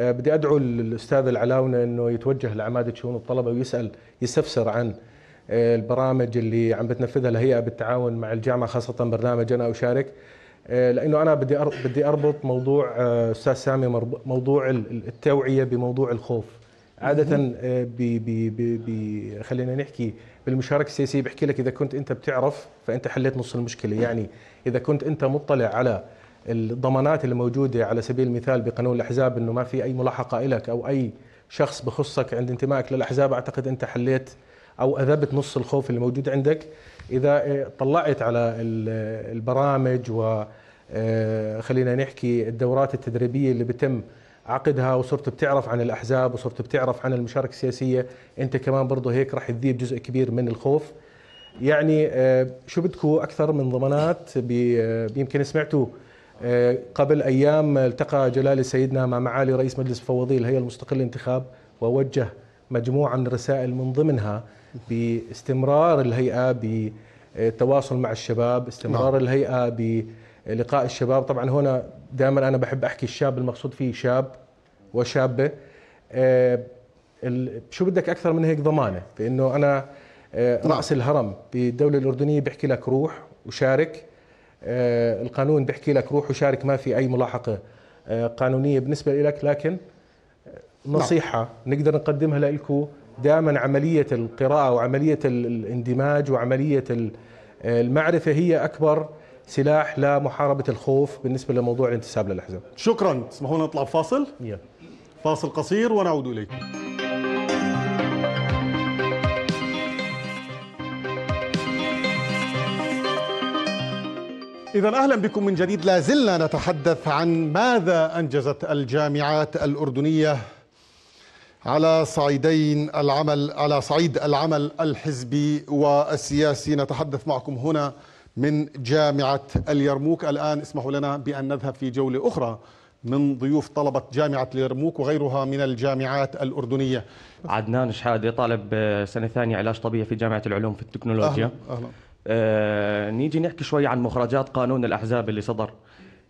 بدي ادعو الاستاذ العلاونه انه يتوجه لعماده شؤون الطلبه ويسال يستفسر عن البرامج اللي عم بتنفذها الهيئه بالتعاون مع الجامعه خاصه برنامج انا اشارك آه، لانه انا بدي بدي اربط موضوع آه، استاذ سامي موضوع التوعيه بموضوع الخوف عاده بي بي بي خلينا نحكي بالمشاركه السياسيه بحكي لك اذا كنت انت بتعرف فانت حليت نص المشكله يعني اذا كنت انت مطلع على الضمانات الموجوده على سبيل المثال بقانون الاحزاب انه ما في اي ملاحقه لك او اي شخص بخصك عند انتمائك للاحزاب اعتقد انت حليت او اذابه نص الخوف اللي موجود عندك اذا آه، طلعت على البرامج و آه، خلينا نحكي الدورات التدريبيه اللي بتم عقدها وصرت بتعرف عن الاحزاب وصرت بتعرف عن المشاركه السياسيه انت كمان برضه هيك راح تذيب جزء كبير من الخوف يعني آه، شو بدكم اكثر من ضمانات يمكن سمعتوا قبل ايام التقى جلاله سيدنا مع معالي رئيس مجلس مفوضي الهيئه المستقله للانتخاب ووجه مجموعه من الرسائل من ضمنها باستمرار الهيئه بالتواصل مع الشباب استمرار نعم. الهيئه بلقاء الشباب طبعا هنا دائما انا بحب احكي الشاب المقصود فيه شاب وشابه آه، شو بدك اكثر من هيك ضمانه بانه انا آه، راس نعم. الهرم بالدوله الاردنيه بيحكي لك روح وشارك آه، القانون بيحكي لك روح وشارك ما في اي ملاحقه قانونيه بالنسبه لك لكن نعم. نصيحه نقدر نقدمها لكم دائما عملية القراءة وعملية الاندماج وعملية المعرفة هي أكبر سلاح لمحاربة الخوف بالنسبة لموضوع الانتساب للأحزاب شكرا تسمحون نطلع بفاصل yeah. فاصل قصير ونعود إليكم إذا أهلا بكم من جديد لا زلنا نتحدث عن ماذا أنجزت الجامعات الأردنية على صعيدين العمل على صعيد العمل الحزبي والسياسي نتحدث معكم هنا من جامعة اليرموك الآن اسمحوا لنا بأن نذهب في جولة أخرى من ضيوف طلبة جامعة اليرموك وغيرها من الجامعات الأردنية عدنان شحادة طالب سنة ثانية علاج طبيعي في جامعة العلوم في التكنولوجيا أهلا. أهلا. آه نيجي نحكي شوي عن مخرجات قانون الأحزاب اللي صدر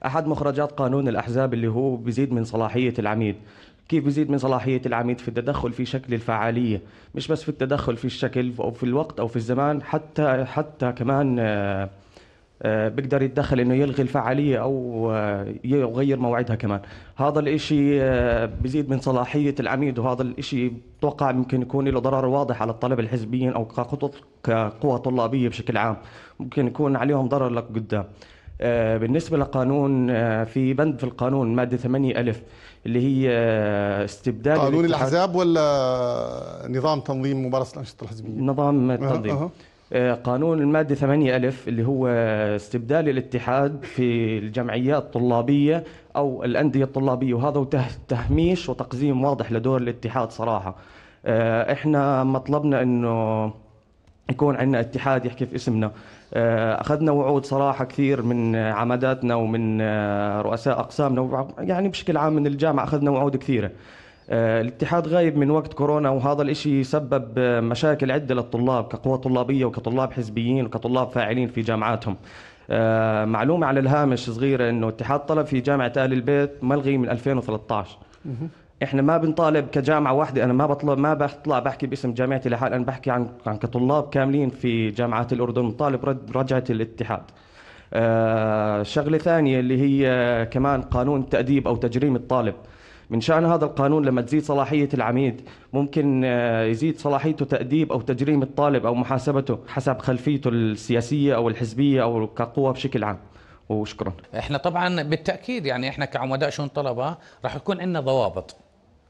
أحد مخرجات قانون الأحزاب اللي هو بيزيد من صلاحية العميد كيف بزيد من صلاحية العميد في التدخل في شكل الفعالية مش بس في التدخل في الشكل أو في الوقت أو في الزمان حتى حتى كمان آه، آه، بقدر يتدخل انه يلغي الفعاليه او آه، يغير موعدها كمان هذا الاشي بزيد من صلاحيه العميد وهذا الاشي بتوقع ممكن يكون له ضرر واضح على الطلبه الحزبيين او كقوى طلابيه بشكل عام ممكن يكون عليهم ضرر لقدام آه، بالنسبة لقانون آه، في بند في القانون مادة 8 ألف اللي هي آه، استبدال قانون الأحزاب ولا نظام تنظيم ممارسة الأنشطة الحزبية نظام التنظيم قانون المادة 8 ألف اللي هو استبدال الاتحاد في الجمعيات الطلابية أو الأندية الطلابية وهذا تهميش وتقزيم واضح لدور الاتحاد صراحة احنا مطلبنا انه يكون عندنا اتحاد يحكي في اسمنا آه، اخذنا وعود صراحه كثير من عماداتنا ومن آه، رؤساء اقسامنا يعني بشكل عام من الجامعه اخذنا وعود كثيره آه، الاتحاد غايب من وقت كورونا وهذا الاشي سبب مشاكل عدة للطلاب كقوة طلابية وكطلاب حزبيين وكطلاب فاعلين في جامعاتهم معلومة على الهامش صغيرة انه اتحاد طلب في جامعة آل البيت ملغي من 2013 احنا ما بنطالب كجامعه واحده انا ما بطلب ما بطلع بحكي باسم جامعتي لحال انا بحكي عن عن كطلاب كاملين في جامعات الاردن نطالب رجعه الاتحاد آه، شغله ثانيه اللي هي كمان قانون تاديب او تجريم الطالب من شان هذا القانون لما تزيد صلاحيه العميد ممكن آه، يزيد صلاحيته تاديب او تجريم الطالب او محاسبته حسب خلفيته السياسيه او الحزبيه او كقوه بشكل عام وشكرا احنا طبعا بالتاكيد يعني احنا كعمداء شؤون طلبه راح يكون عندنا ضوابط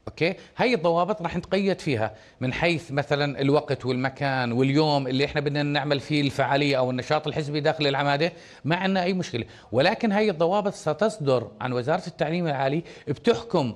اوكي هاي الضوابط راح نتقيد فيها من حيث مثلا الوقت والمكان واليوم اللي احنا بدنا نعمل فيه الفعاليه او النشاط الحزبي داخل العماده ما عندنا اي مشكله ولكن هاي الضوابط ستصدر عن وزاره التعليم العالي بتحكم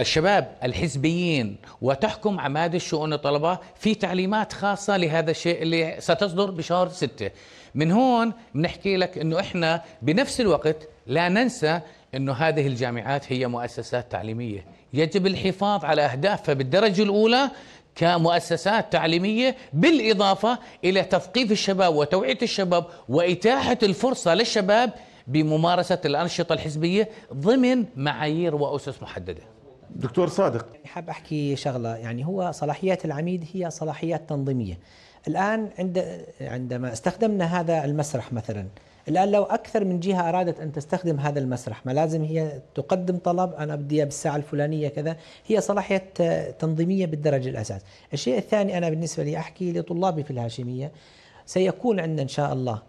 الشباب الحزبيين وتحكم عماد الشؤون الطلبه في تعليمات خاصه لهذا الشيء اللي ستصدر بشهر ستة من هون بنحكي لك انه احنا بنفس الوقت لا ننسى انه هذه الجامعات هي مؤسسات تعليميه يجب الحفاظ على اهدافها بالدرجه الأولى كمؤسسات تعليمية بالإضافة إلى تثقيف الشباب وتوعية الشباب وإتاحة الفرصة للشباب بممارسة الأنشطة الحزبية ضمن معايير وأسس محددة دكتور صادق يعني حاب أحكي شغلة يعني هو صلاحيات العميد هي صلاحيات تنظيمية الآن عند عندما استخدمنا هذا المسرح مثلا الآن لو أكثر من جهة أرادت أن تستخدم هذا المسرح ما لازم هي تقدم طلب أنا بدي بالساعة الفلانية كذا هي صلاحية تنظيمية بالدرجة الأساس الشيء الثاني أنا بالنسبة لي أحكي لطلابي في الهاشمية سيكون عندنا إن شاء الله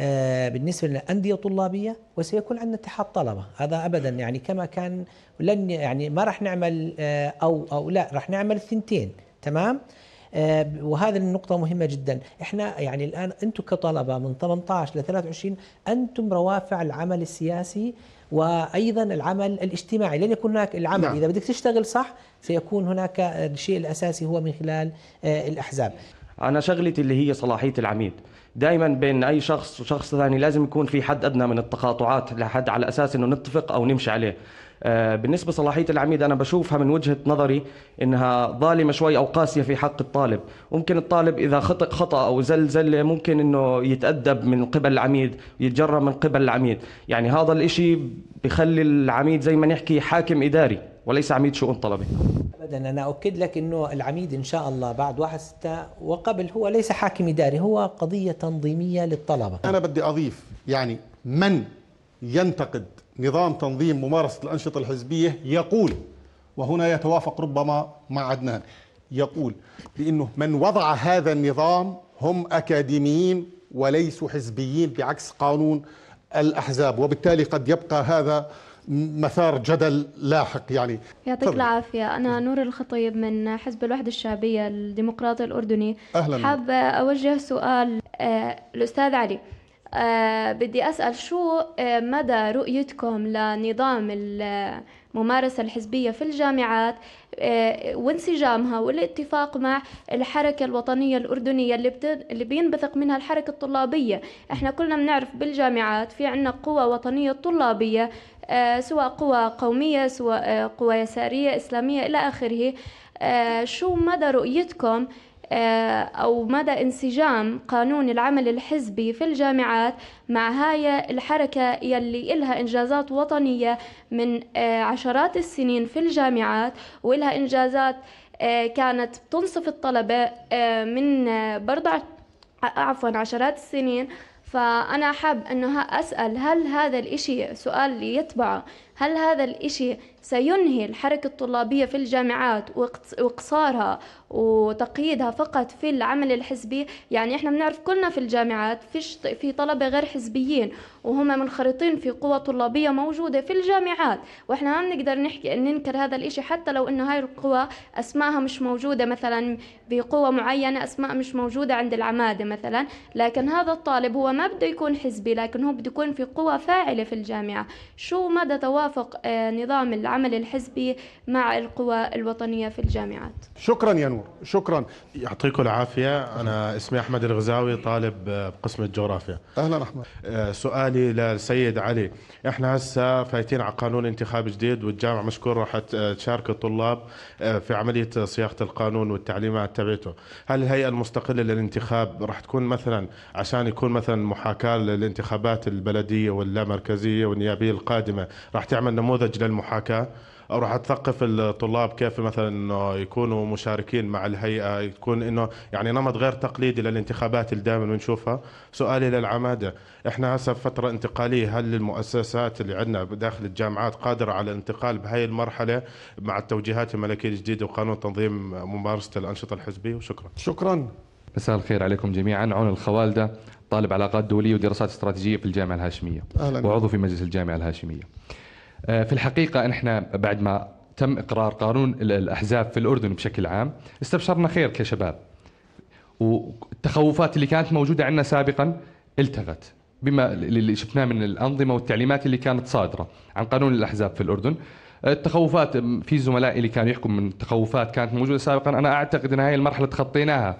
آه، بالنسبة للأندية الطلابية وسيكون عندنا اتحاد طلبة هذا أبدا يعني كما كان لن يعني ما راح نعمل آه، أو أو لا راح نعمل الثنتين تمام آه، وهذه النقطة مهمة جدا احنا يعني الآن أنتم كطلبة من 18 ل 23 أنتم روافع العمل السياسي وايضا العمل الاجتماعي لن يكون هناك العمل نعم. اذا بدك تشتغل صح سيكون هناك الشيء الاساسي هو من خلال آه، الاحزاب انا شغلتي اللي هي صلاحيه العميد دائما بين اي شخص وشخص ثاني لازم يكون في حد ادنى من التقاطعات لحد على اساس انه نتفق او نمشي عليه آه، بالنسبه لصلاحيه العميد انا بشوفها من وجهه نظري انها ظالمه شوي او قاسيه في حق الطالب ممكن الطالب اذا خطأ خطا او زل ممكن انه يتادب من قبل العميد ويتجرى من قبل العميد يعني هذا الإشي بخلي العميد زي ما نحكي حاكم اداري وليس عميد شؤون طلبه ابدا انا اؤكد لك انه العميد ان شاء الله بعد 1 6 وقبل هو ليس حاكم اداري هو قضيه تنظيميه للطلبه انا بدي اضيف يعني من ينتقد نظام تنظيم ممارسة الأنشطة الحزبية يقول وهنا يتوافق ربما مع عدنان يقول بأنه من وضع هذا النظام هم أكاديميين وليسوا حزبيين بعكس قانون الأحزاب وبالتالي قد يبقى هذا مثار جدل لاحق يعني يعطيك العافية أنا نور الخطيب من حزب الوحدة الشعبية الديمقراطي الأردني أهلا حاب أوجه سؤال آه، الأستاذ علي آه، بدي أسأل شو آه، مدى رؤيتكم لنظام الممارسة الحزبية في الجامعات آه، وانسجامها والاتفاق مع الحركة الوطنية الأردنية اللي, اللي بينبثق منها الحركة الطلابية احنا كلنا بنعرف بالجامعات في عنا قوى وطنية طلابية سواء قوى قومية سواء قوى يسارية إسلامية إلى آخره شو مدى رؤيتكم آه، أو مدى انسجام قانون العمل الحزبي في الجامعات مع هاي الحركة يلي إلها إنجازات وطنية من آه، عشرات السنين في الجامعات وإلها إنجازات آه، كانت بتنصف الطلبة من برضه عفوا عشرات السنين فأنا حاب أنه أسأل هل هذا الإشي سؤال يتبعه هل هذا الإشي سينهي الحركة الطلابية في الجامعات وإقصارها وتقييدها فقط في العمل الحزبي يعني إحنا بنعرف كلنا في الجامعات فيش في طلبة غير حزبيين وهم منخرطين في قوى طلابية موجودة في الجامعات وإحنا ما بنقدر نحكي إن ننكر هذا الإشي حتى لو إنه هاي القوى أسمائها مش موجودة مثلا بقوة معينة أسماء مش موجودة عند العمادة مثلا لكن هذا الطالب هو ما بده يكون حزبي لكن هو بده يكون في قوى فاعلة في الجامعة شو مدى توافق يتوافق آه، نظام العمل الحزبي مع القوى الوطنية في الجامعات شكرا يا نور شكرا يعطيكم العافية أنا اسمي أحمد الغزاوي طالب بقسم الجغرافيا أهلا أحمد آه، سؤالي للسيد علي إحنا هسه فايتين على قانون انتخاب جديد والجامعة مشكور راح تشارك الطلاب آه، في عملية صياغة القانون والتعليمات تبعته هل الهيئة المستقلة للانتخاب راح تكون مثلا عشان يكون مثلا محاكاة للانتخابات البلدية واللامركزية والنيابية القادمة راح تعمل تعمل نموذج للمحاكاه راح تثقف الطلاب كيف مثلا انه يكونوا مشاركين مع الهيئه يكون انه يعني نمط غير تقليدي للانتخابات اللي دائما بنشوفها سؤالي للعماده احنا هسه فتره انتقاليه هل المؤسسات اللي عندنا داخل الجامعات قادره على الانتقال بهي المرحله مع التوجيهات الملكيه الجديده وقانون تنظيم ممارسه الانشطه الحزبيه وشكرا شكرا مساء الخير عليكم جميعا عون الخوالده طالب علاقات دوليه ودراسات استراتيجيه في الجامعه الهاشميه وعضو في مجلس الجامعه الهاشميه آه، في الحقيقة نحن بعد ما تم إقرار قانون الأحزاب في الأردن بشكل عام استبشرنا خير كشباب والتخوفات اللي كانت موجودة عندنا سابقا التغت بما اللي شفناه من الأنظمة والتعليمات اللي كانت صادرة عن قانون الأحزاب في الأردن التخوفات في زملائي اللي كانوا يحكم من تخوفات كانت موجوده سابقا انا اعتقد ان هاي المرحله تخطيناها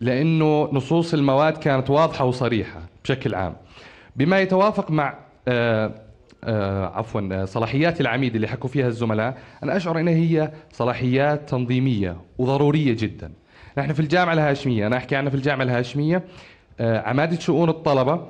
لانه نصوص المواد كانت واضحه وصريحه بشكل عام بما يتوافق مع آه، آه، عفوا آه، صلاحيات العميد اللي حكوا فيها الزملاء انا اشعر انها هي صلاحيات تنظيميه وضروريه جدا نحن في الجامعه الهاشميه انا احكي عنها في الجامعه الهاشميه آه، عماده شؤون الطلبه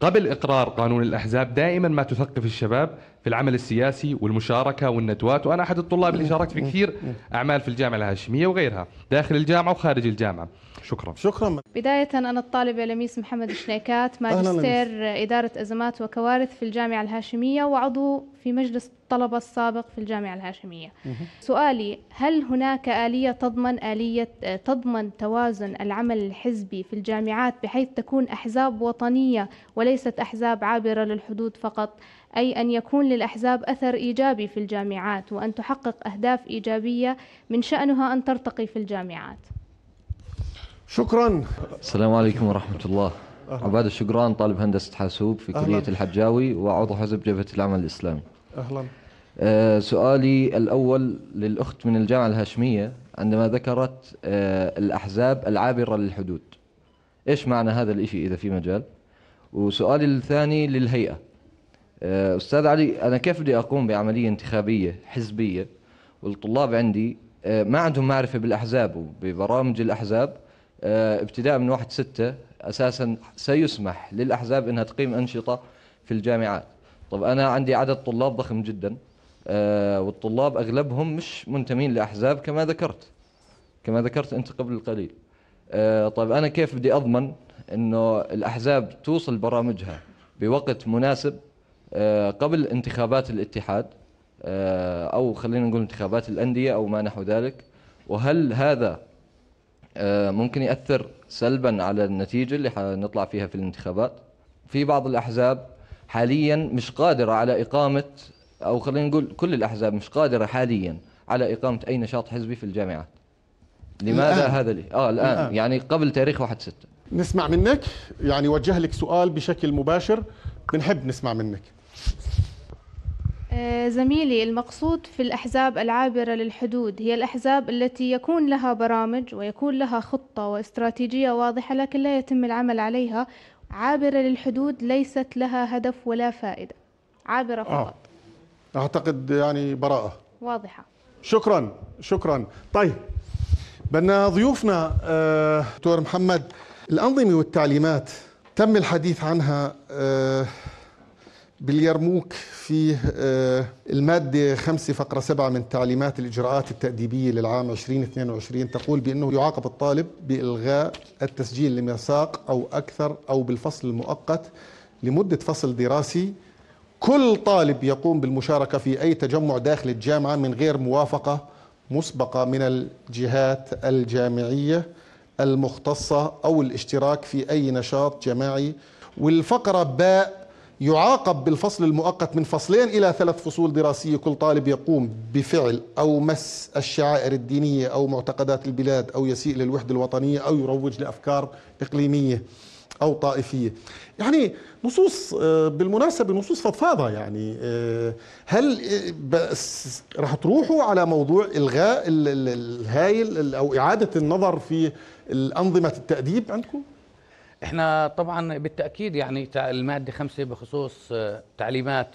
قبل اقرار قانون الاحزاب دائما ما تثقف الشباب في العمل السياسي والمشاركه والندوات وانا احد الطلاب اللي شاركت في كثير اعمال في الجامعه الهاشميه وغيرها داخل الجامعه وخارج الجامعه شكرا شكرا بدايه انا الطالبه لميس محمد شنيكات ماجستير اداره ازمات وكوارث في الجامعه الهاشميه وعضو في مجلس الطلبه السابق في الجامعه الهاشميه سؤالي هل هناك اليه تضمن اليه آه، تضمن توازن العمل الحزبي في الجامعات بحيث تكون احزاب وطنيه وليست احزاب عابره للحدود فقط أي أن يكون للأحزاب أثر إيجابي في الجامعات وأن تحقق أهداف إيجابية من شأنها أن ترتقي في الجامعات شكرا السلام عليكم ورحمة الله أهلا. عباد الشقران طالب هندسة حاسوب في أهلا. كلية الحجاوي وعضو حزب جبهة العمل الإسلامي أهلا آه سؤالي الأول للأخت من الجامعة الهاشمية عندما ذكرت آه الأحزاب العابرة للحدود إيش معنى هذا الإشي إذا في مجال وسؤالي الثاني للهيئة آه، استاذ علي انا كيف بدي اقوم بعمليه انتخابيه حزبيه والطلاب عندي آه، ما عندهم معرفه بالاحزاب وببرامج الاحزاب آه، ابتداء من 1 6 اساسا سيسمح للاحزاب انها تقيم انشطه في الجامعات طب انا عندي عدد طلاب ضخم جدا والطلاب اغلبهم مش منتمين لاحزاب كما ذكرت كما ذكرت انت قبل قليل طيب انا كيف بدي اضمن انه الاحزاب توصل برامجها بوقت مناسب آه، قبل انتخابات الاتحاد آه، أو خلينا نقول انتخابات الأندية أو ما نحو ذلك وهل هذا آه، ممكن يأثر سلبا على النتيجة اللي حنطلع فيها في الانتخابات في بعض الأحزاب حاليا مش قادرة على إقامة أو خلينا نقول كل الأحزاب مش قادرة حاليا على إقامة أي نشاط حزبي في الجامعات لماذا الآن. هذا لي؟ آه الآن, الآن يعني قبل تاريخ 1 6 نسمع منك يعني وجه لك سؤال بشكل مباشر بنحب نسمع منك آه، زميلي المقصود في الأحزاب العابرة للحدود هي الأحزاب التي يكون لها برامج ويكون لها خطة واستراتيجية واضحة لكن لا يتم العمل عليها عابرة للحدود ليست لها هدف ولا فائدة عابرة آه. فقط آه. أعتقد يعني براءة واضحة شكرا شكرا طيب بنا ضيوفنا آه، دكتور محمد الأنظمة والتعليمات تم الحديث عنها آه باليرموك في آه، المادة 5 فقرة 7 من تعليمات الإجراءات التأديبية للعام 2022 تقول بأنه يعاقب الطالب بإلغاء التسجيل لمساق أو أكثر أو بالفصل المؤقت لمدة فصل دراسي كل طالب يقوم بالمشاركة في أي تجمع داخل الجامعة من غير موافقة مسبقة من الجهات الجامعية المختصة أو الاشتراك في أي نشاط جماعي والفقرة باء يعاقب بالفصل المؤقت من فصلين إلى ثلاث فصول دراسية كل طالب يقوم بفعل أو مس الشعائر الدينية أو معتقدات البلاد أو يسيء للوحدة الوطنية أو يروج لأفكار إقليمية أو طائفية يعني نصوص آه، بالمناسبة نصوص فضفاضة يعني آه، هل آه، بس رح تروحوا على موضوع إلغاء الهايل أو إعادة النظر في أنظمة التأديب عندكم؟ احنا طبعا بالتاكيد يعني الماده خمسة بخصوص آه، تعليمات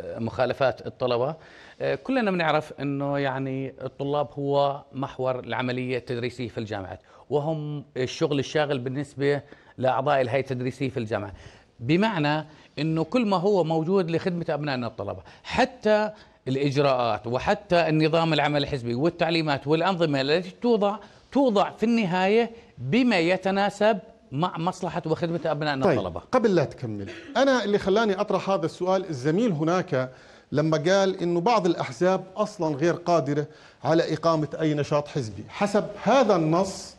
آه، مخالفات الطلبه آه، كلنا بنعرف انه يعني الطلاب هو محور العمليه التدريسيه في الجامعات وهم الشغل الشاغل بالنسبه لاعضاء الهيئه التدريسيه في الجامعه بمعنى انه كل ما هو موجود لخدمه ابنائنا الطلبه حتى الاجراءات وحتى النظام العمل الحزبي والتعليمات والانظمه التي توضع توضع في النهايه بما يتناسب مع مصلحة وخدمة أبنائنا طيب الطلبة قبل لا تكمل أنا اللي خلاني أطرح هذا السؤال الزميل هناك لما قال أنه بعض الأحزاب أصلا غير قادرة على إقامة أي نشاط حزبي حسب هذا النص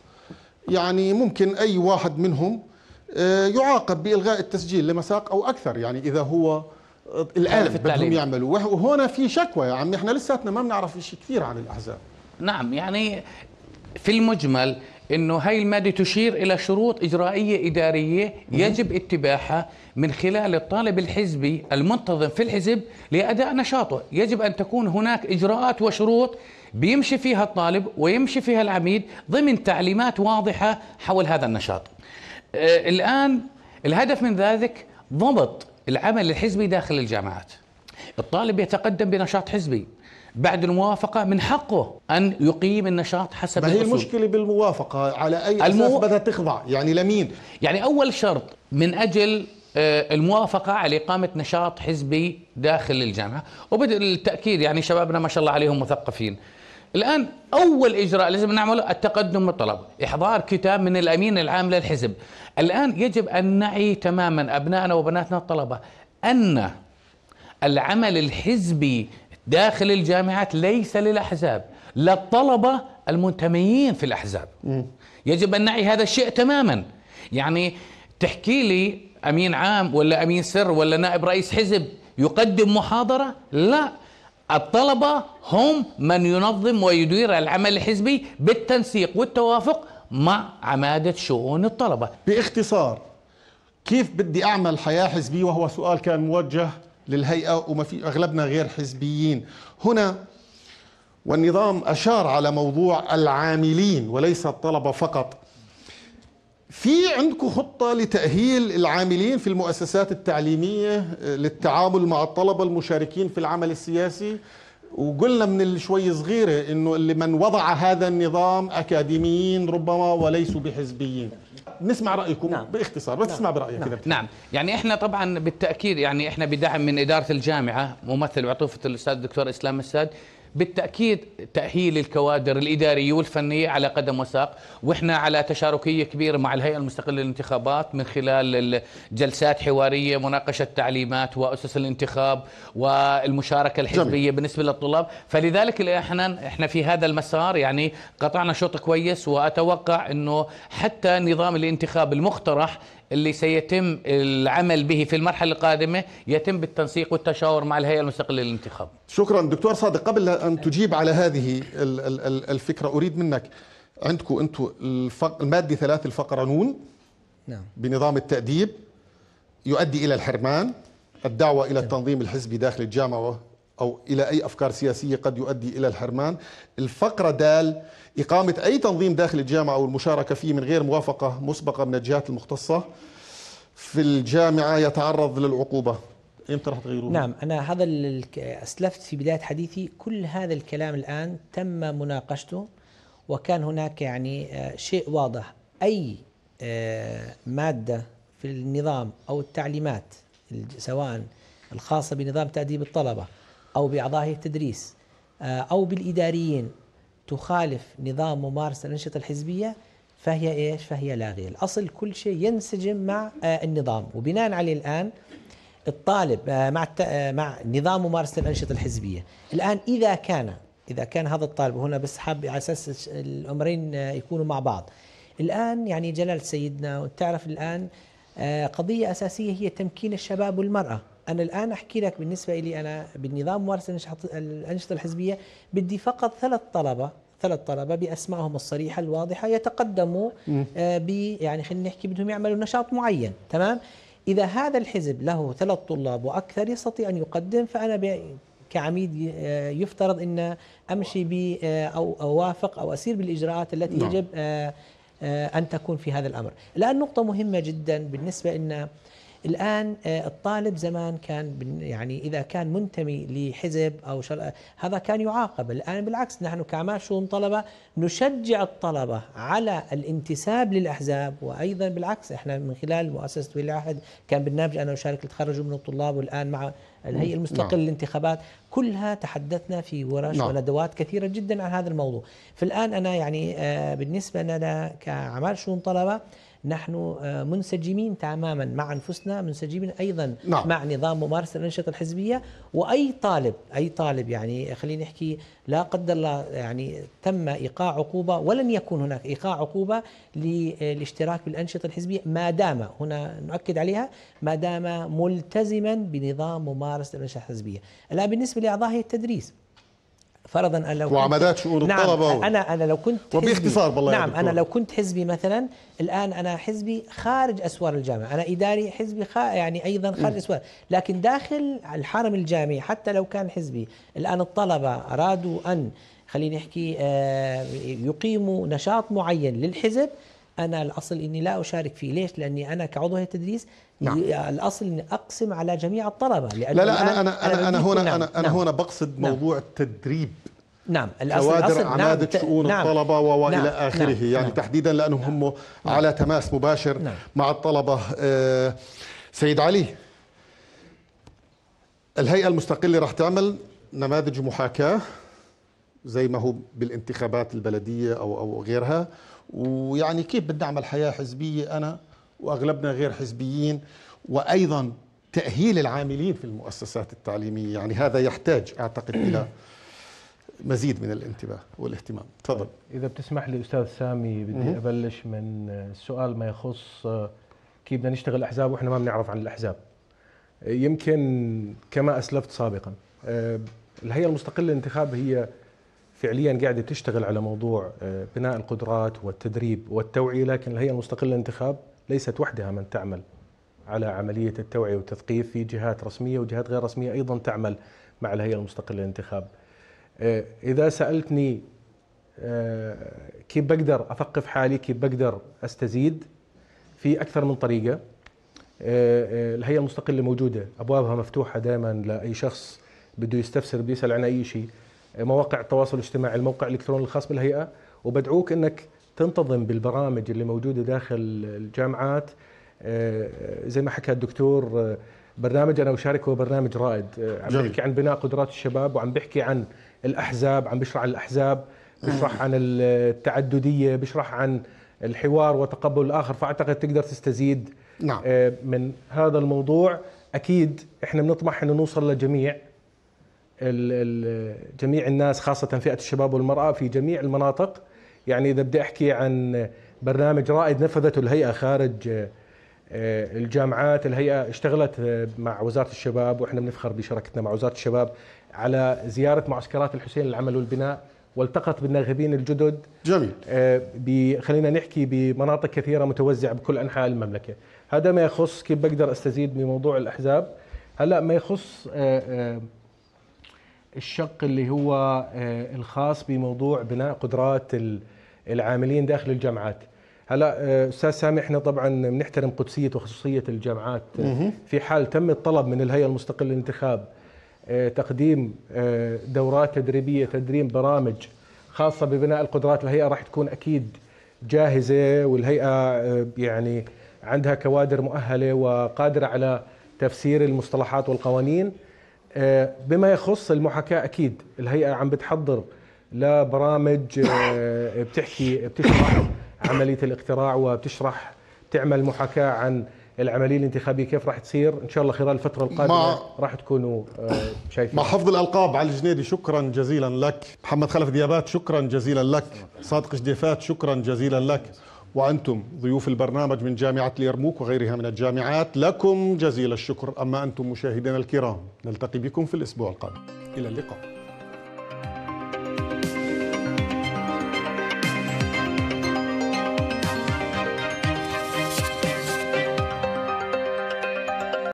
يعني ممكن أي واحد منهم آه، يعاقب بإلغاء التسجيل لمساق أو أكثر يعني إذا هو آه، الآن بدهم يعملوا وهنا في شكوى يا عمي احنا لساتنا ما بنعرف شيء كثير عن الأحزاب نعم يعني في المجمل انه هاي الماده تشير الى شروط اجرائيه اداريه يجب اتباعها من خلال الطالب الحزبي المنتظم في الحزب لاداء نشاطه، يجب ان تكون هناك اجراءات وشروط بيمشي فيها الطالب ويمشي فيها العميد ضمن تعليمات واضحه حول هذا النشاط. آه الان الهدف من ذلك ضبط العمل الحزبي داخل الجامعات. الطالب يتقدم بنشاط حزبي بعد الموافقة من حقه أن يقيم النشاط حسب ما هي المشكلة بالموافقة على أي المو... أساس بدها تخضع يعني لمين يعني أول شرط من أجل آه، الموافقة على إقامة نشاط حزبي داخل الجامعة التأكيد يعني شبابنا ما شاء الله عليهم مثقفين الآن أول إجراء لازم نعمله التقدم بالطلب إحضار كتاب من الأمين العام للحزب الآن يجب أن نعي تماما أبنائنا وبناتنا الطلبة أن العمل الحزبي داخل الجامعات ليس للأحزاب للطلبه المنتميين في الأحزاب يجب أن نعي هذا الشيء تماما يعني تحكي لي أمين عام ولا أمين سر ولا نائب رئيس حزب يقدم محاضرة لا الطلبة هم من ينظم ويدير العمل الحزبي بالتنسيق والتوافق مع عمادة شؤون الطلبة باختصار كيف بدي أعمل حياة حزبية وهو سؤال كان موجه للهيئة وما في أغلبنا غير حزبيين هنا والنظام أشار على موضوع العاملين وليس الطلبة فقط في عندكم خطة لتأهيل العاملين في المؤسسات التعليمية آه، للتعامل مع الطلبة المشاركين في العمل السياسي وقلنا من شوي صغيرة إنه اللي من وضع هذا النظام أكاديميين ربما وليسوا بحزبيين نسمع رايكم نعم. باختصار بس نعم. برايك نعم. نعم يعني احنا طبعا بالتاكيد يعني احنا بدعم من اداره الجامعه ممثل عطوفه الاستاذ الدكتور اسلام الساد بالتاكيد تاهيل الكوادر الاداريه والفنيه على قدم وساق واحنا على تشاركيه كبيره مع الهيئه المستقله للانتخابات من خلال جلسات حواريه مناقشه تعليمات واسس الانتخاب والمشاركه الحزبيه جميل. بالنسبه للطلاب فلذلك احنا احنا في هذا المسار يعني قطعنا شوط كويس واتوقع انه حتى نظام الانتخاب المقترح اللي سيتم العمل به في المرحله القادمه يتم بالتنسيق والتشاور مع الهيئه المستقله للانتخاب. شكرا دكتور صادق قبل ان تجيب على هذه الفكره اريد منك عندكم انتم الماده ثلاث الفقره نون نعم بنظام التاديب يؤدي الى الحرمان الدعوه الى التنظيم الحزبي داخل الجامعه أو إلى أي أفكار سياسية قد يؤدي إلى الحرمان الفقرة دال إقامة أي تنظيم داخل الجامعة أو المشاركة فيه من غير موافقة مسبقة من الجهات المختصة في الجامعة يتعرض للعقوبة امتى رح تغيروه؟ نعم انا هذا اسلفت في بدايه حديثي كل هذا الكلام الان تم مناقشته وكان هناك يعني آه، شيء واضح اي آه، ماده في النظام او التعليمات سواء الخاصه بنظام تاديب الطلبه أو بأعضائه التدريس آه، أو بالإداريين تخالف نظام ممارسة الأنشطة الحزبية فهي إيش؟ فهي لاغية الأصل كل شيء ينسجم مع آه، النظام وبناء عليه الآن الطالب آه، مع مع نظام ممارسه الانشطه الحزبيه الان اذا كان اذا كان هذا الطالب هنا بس حاب على اساس الامرين يكونوا مع بعض الان يعني جلاله سيدنا وتعرف الان قضيه اساسيه هي تمكين الشباب والمراه انا الان احكي لك بالنسبه لي انا بالنظام ممارسه الانشطه الحزبيه بدي فقط ثلاث طلبه ثلاث طلبه باسمائهم الصريحه الواضحه يتقدموا آه ب يعني خلينا نحكي بدهم يعملوا نشاط معين تمام اذا هذا الحزب له ثلاث طلاب واكثر يستطيع ان يقدم فانا كعميد آه، يفترض ان امشي ب آه، او اوافق او اسير بالاجراءات التي نعم. يجب آه، أن تكون في هذا الأمر الآن نقطة مهمة جدا بالنسبة إن الآن آه، الطالب زمان كان يعني إذا كان منتمي لحزب أو شر... هذا كان يعاقب الآن بالعكس نحن كعمال شؤون طلبة نشجع الطلبة على الانتساب للأحزاب وأيضا بالعكس إحنا من خلال مؤسسة ولي العهد كان بالنابج أنا وشارك تخرجوا من الطلاب والآن مع الهيئة نعم. المستقلة للانتخابات كلها تحدثنا في ورش نعم. وندوات كثيرة جدا عن هذا الموضوع فالآن أنا يعني آه، بالنسبة لنا كعمال شؤون طلبة نحن آه، منسجمين تماما مع أنفسنا منسجمين أيضا نعم. مع نظام ممارسة الأنشطة الحزبية وأي طالب أي طالب يعني خلينا نحكي لا قدر الله يعني تم إيقاع عقوبة ولن يكون هناك إيقاع عقوبة للاشتراك آه، بالأنشطة الحزبية ما دام هنا نؤكد عليها ما دام ملتزما بنظام ممارسة الأنشطة الحزبية الآن بالنسبة لأعضاء هيئة التدريس فرضا أن لو وعمدات شؤون نعم الطلبة أنا أنا لو كنت وباختصار بالله نعم أنا لو كنت حزبي مثلا الآن أنا حزبي خارج أسوار الجامعة أنا إداري حزبي خ... يعني أيضا خارج أسوار لكن داخل الحرم الجامعي حتى لو كان حزبي الآن الطلبة أرادوا أن خليني أحكي آه، يقيموا نشاط معين للحزب أنا الأصل أني لا أشارك فيه ليش؟ لأني أنا كعضو هيئة تدريس نعم. يعني الاصل اني اقسم على جميع الطلبه لأن لا لا انا انا انا, أنا هنا نعم. انا انا نعم. هنا بقصد نعم. موضوع التدريب نعم الاصل كوادر نعم شؤون نعم الطلبه والى نعم, نعم، اخره نعم يعني نعم تحديدا لانهم نعم هم نعم على تماس مباشر نعم مع الطلبه آه سيد علي الهيئه المستقله راح تعمل نماذج محاكاه زي ما هو بالانتخابات البلديه او او غيرها ويعني كيف بدي اعمل حياه حزبيه انا واغلبنا غير حزبيين وايضا تاهيل العاملين في المؤسسات التعليميه يعني هذا يحتاج اعتقد الى مزيد من الانتباه والاهتمام تفضل اذا بتسمح لي استاذ سامي بدي ابلش من سؤال ما يخص آه، كيف بدنا نشتغل احزاب واحنا ما بنعرف عن الاحزاب آه، يمكن كما اسلفت سابقا آه، الهيئه المستقله للانتخاب هي فعليا قاعده تشتغل على موضوع بناء القدرات والتدريب والتوعيه لكن الهيئه المستقله للانتخاب ليست وحدها من تعمل على عملية التوعية والتثقيف في جهات رسمية وجهات غير رسمية أيضا تعمل مع الهيئة المستقلة للانتخاب آه، إذا سألتني آه، كيف بقدر أثقف حالي كيف بقدر أستزيد في أكثر من طريقة آه، الهيئة المستقلة موجودة أبوابها مفتوحة دائما لأي شخص بده يستفسر بيسأل عن أي شيء مواقع التواصل الاجتماعي الموقع الإلكتروني الخاص بالهيئة وبدعوك أنك تنتظم بالبرامج اللي موجوده داخل الجامعات آه، آه، زي ما حكى الدكتور آه، برنامج انا اشاركه هو برنامج رائد عم بحكي بيحكي عن بناء قدرات الشباب وعم بيحكي عن الاحزاب عم بيشرح عن الاحزاب بيشرح عن التعدديه بيشرح عن الحوار وتقبل الاخر فاعتقد تقدر تستزيد نعم. من هذا الموضوع اكيد احنا بنطمح انه نوصل لجميع جميع الناس خاصه فئه الشباب والمراه في جميع المناطق يعني اذا بدي احكي عن برنامج رائد نفذته الهيئه خارج آه، الجامعات الهيئه اشتغلت آه، مع وزاره الشباب واحنا بنفخر بشراكتنا مع وزاره الشباب على زياره معسكرات الحسين للعمل والبناء والتقط بالناخبين الجدد جميل آه، خلينا نحكي بمناطق كثيره متوزعه بكل انحاء المملكه هذا ما يخص كيف بقدر استزيد بموضوع الاحزاب هلا ما يخص الشق اللي هو آه، الخاص بموضوع بناء قدرات العاملين داخل الجامعات هلا آه، استاذ سامي احنا طبعا بنحترم قدسيه وخصوصيه الجامعات آه، في حال تم الطلب من الهيئه المستقله للانتخاب تقديم دورات تدريبيه تدريب برامج خاصه ببناء القدرات الهيئه راح تكون اكيد جاهزه والهيئه يعني عندها كوادر مؤهله وقادره على تفسير المصطلحات والقوانين آه، بما يخص المحاكاه اكيد الهيئه عم بتحضر لبرامج آه، آه، بتحكي بتشرح عمليه الاقتراع وبتشرح تعمل محاكاه عن العمليه الانتخابيه كيف راح تصير ان شاء الله خلال الفتره القادمه راح تكونوا شايفين مع حفظ الالقاب علي الجنيدي شكرا جزيلا لك محمد خلف ديابات شكرا جزيلا لك صادق جديفات شكرا جزيلا لك وأنتم ضيوف البرنامج من جامعة اليرموك وغيرها من الجامعات لكم جزيل الشكر أما أنتم مشاهدينا الكرام نلتقي بكم في الأسبوع القادم إلى اللقاء